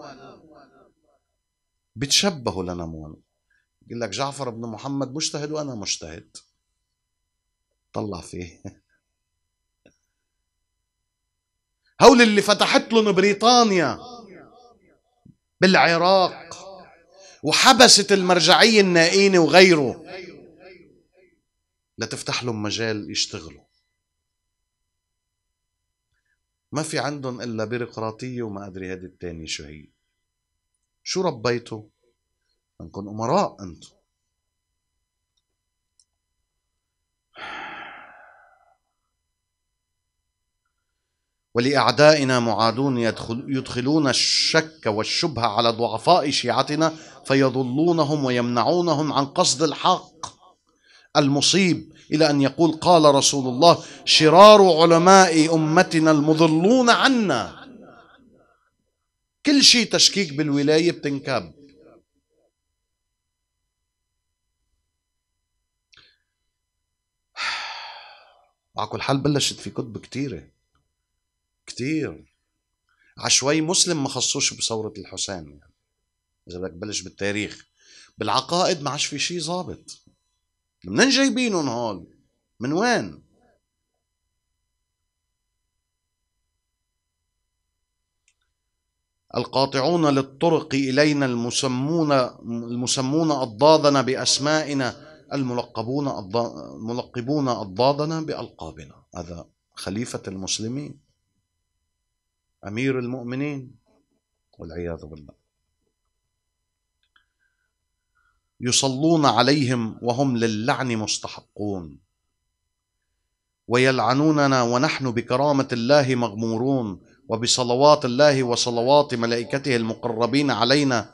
بتشبهوا لنمون بيقول لك جعفر بن محمد مجتهد وأنا مجتهد طلع فيه <laughs> هول اللي فتحت لهم بريطانيا بالعراق وحبست المرجعية النائينة وغيره لتفتح لهم مجال يشتغلوا ما في عندهم إلا بيروقراطية وما أدري هذه الثانية شو هي شو ربيتوا؟ انكم امراء انتم ولأعدائنا معادون يدخل يدخلون الشك والشبهة على ضعفاء شيعتنا فيضلونهم ويمنعونهم عن قصد الحق المصيب إلى أن يقول قال رسول الله شرار علماء أمتنا المضلون عنا كل شيء تشكيك بالولاية بتنكب <sighs> على كل حال بلشت في كتب كتيرة كتير عشوائي مسلم ما خصوش بثورة الحسين يعني إذا بدك تبلش بالتاريخ بالعقائد ما عادش في شيء ظابط منين جايبينهم هول من وين القاطعون للطرق إلينا المسمون المسمون أضدادنا بأسمائنا الملقبون الملقبون أضدادنا بألقابنا هذا خليفة المسلمين أمير المؤمنين والعياذ بالله يصلون عليهم وهم للعن مستحقون ويلعنوننا ونحن بكرامة الله مغمورون وبصلوات الله وصلوات ملائكته المقربين علينا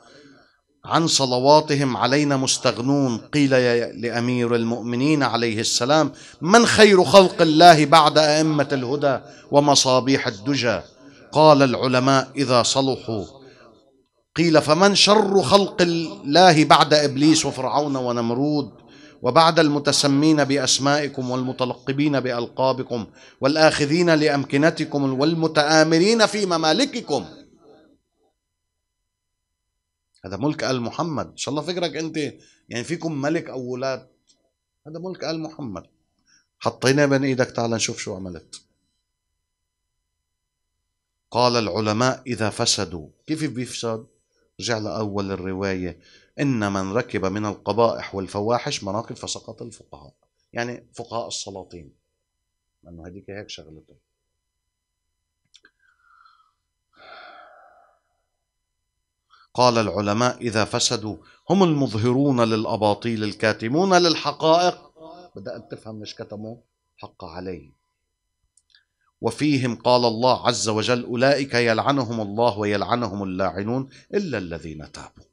عن صلواتهم علينا مستغنون قيل يا لامير المؤمنين عليه السلام من خير خلق الله بعد ائمه الهدى ومصابيح الدجى قال العلماء اذا صلحوا قيل فمن شر خلق الله بعد ابليس وفرعون ونمرود وبعد المتسمين باسمائكم والمتلقبين بالقابكم والاخذين لامكنتكم والمتآمرين في ممالككم هذا ملك ال محمد ان شاء الله فكرك انت يعني فيكم ملك او ولاد هذا ملك ال محمد حطينا بين ايدك تعال نشوف شو عملت قال العلماء اذا فسدوا كيف بيفسد رجع لاول الروايه إن من ركب من القبائح والفواحش مناقب فسقط الفقهاء يعني فقهاء السلاطين لأنه هذيك هيك شغلته قال العلماء إذا فسدوا هم المظهرون للأباطيل الكاتمون للحقائق بدأت تفهم ليش كتموا حق عليه وفيهم قال الله عز وجل أولئك يلعنهم الله ويلعنهم اللاعنون إلا الذين تابوا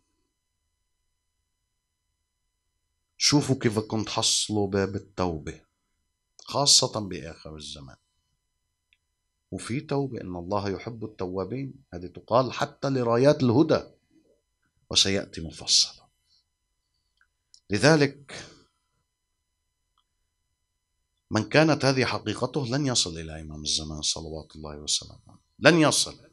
شوفوا كيف كنت حصلوا باب التوبة خاصة بآخر الزمان وفي توبة إن الله يحب التوابين هذه تقال حتى لرايات الهدى وسيأتي مفصلا لذلك من كانت هذه حقيقته لن يصل إلى إمام الزمان صلوات الله وسلامه لن يصل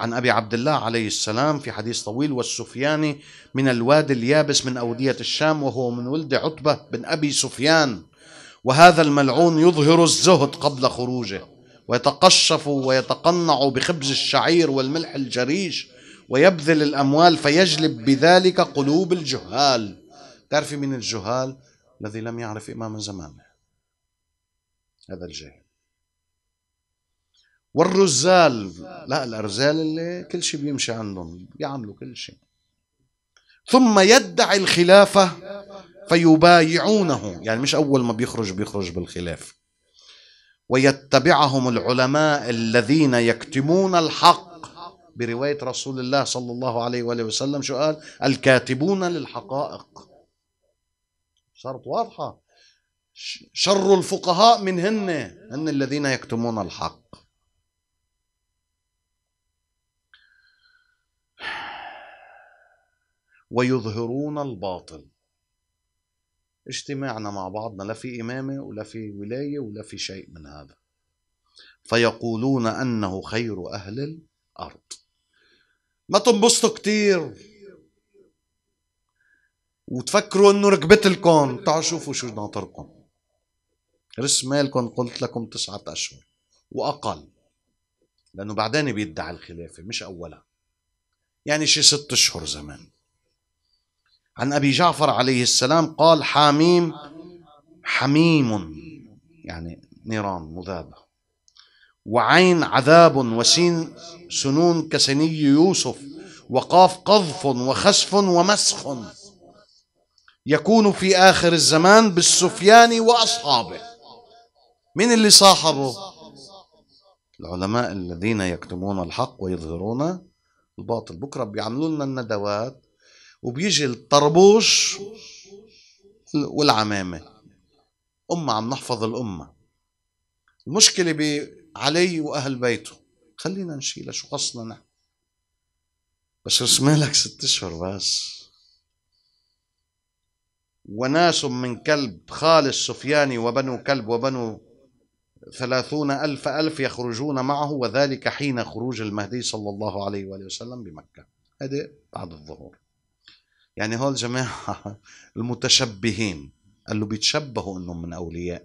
عن أبي عبد الله عليه السلام في حديث طويل والسفياني من الوادي اليابس من أودية الشام وهو من ولد عتبة بن أبي سفيان وهذا الملعون يظهر الزهد قبل خروجه ويتقشف ويتقنع بخبز الشعير والملح الجريش ويبذل الأموال فيجلب بذلك قلوب الجهال تعرفي من الجهال الذي لم يعرف امام زمانه هذا الجهل والرزال لا الأرزال اللي كل شيء بيمشي عندهم بيعملوا كل شيء ثم يدعي الخلافة فيبايعونه يعني مش أول ما بيخرج بيخرج بالخلاف ويتبعهم العلماء الذين يكتمون الحق برواية رسول الله صلى الله عليه وآله وسلم شو قال الكاتبون للحقائق صارت واضحة شر الفقهاء من هن هن الذين يكتمون الحق ويظهرون الباطل اجتماعنا مع بعضنا لا في إمامة ولا في ولاية ولا في شيء من هذا فيقولون أنه خير أهل الأرض ما تنبسطوا كتير وتفكروا أنه ركبت لكم تعالوا شوفوا شو ناطركم رس مالكم قلت لكم تسعة أشهر وأقل لأنه بعدين بيدعي الخلافة مش أولها يعني شي ست أشهر زمان عن أبي جعفر عليه السلام قال حاميم حميم يعني نيران مذابة وعين عذاب وسين سنون كسني يوسف وقاف قذف وخسف ومسخ يكون في آخر الزمان بالسفيان وأصحابه من اللي صاحبه العلماء الذين يكتمون الحق ويظهرون الباطل بكرة بيعملوا لنا الندوات وبيجي الطربوش والعمامة أمة عم نحفظ الأمة المشكلة بعلي وأهل بيته خلينا نشيلها شو قصنا نحن بس رسمالك ست أشهر بس وناس من كلب خالص السفياني وبنو كلب وبنو ثلاثون ألف ألف يخرجون معه وذلك حين خروج المهدي صلى الله عليه وآله وسلم بمكة هذا بعد الظهور يعني هول جماعة <laughs> المتشبهين قال له بيتشبهوا أنهم من أولياء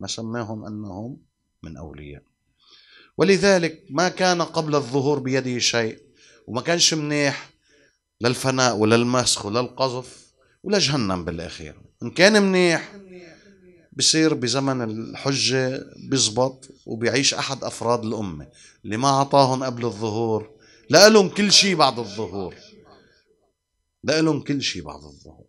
ما سماهم أنهم من أولياء ولذلك ما كان قبل الظهور بيده شيء وما كانش منيح للفناء ولا المسخ ولا القذف ولا جهنم بالأخير إن كان منيح بصير بزمن الحجة بيزبط وبيعيش أحد أفراد الأمة اللي ما أعطاهم قبل الظهور لهم كل شيء بعد الظهور لهم كل شيء بعد الظهر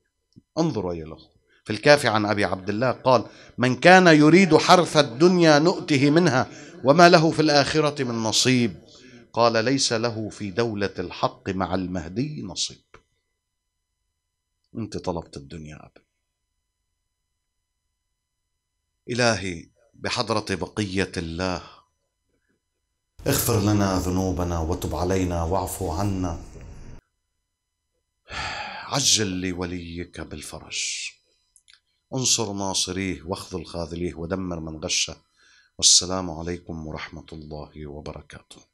انظروا أيها الأخوة في الكافي عن أبي عبد الله قال من كان يريد حرث الدنيا نؤته منها وما له في الآخرة من نصيب قال ليس له في دولة الحق مع المهدي نصيب أنت طلبت الدنيا أبي إلهي بحضرة بقية الله اغفر لنا ذنوبنا وتب علينا واعفو عنا عجل لوليك بالفرج انصر ناصريه واخذل خاذليه ودمر من غشه والسلام عليكم ورحمه الله وبركاته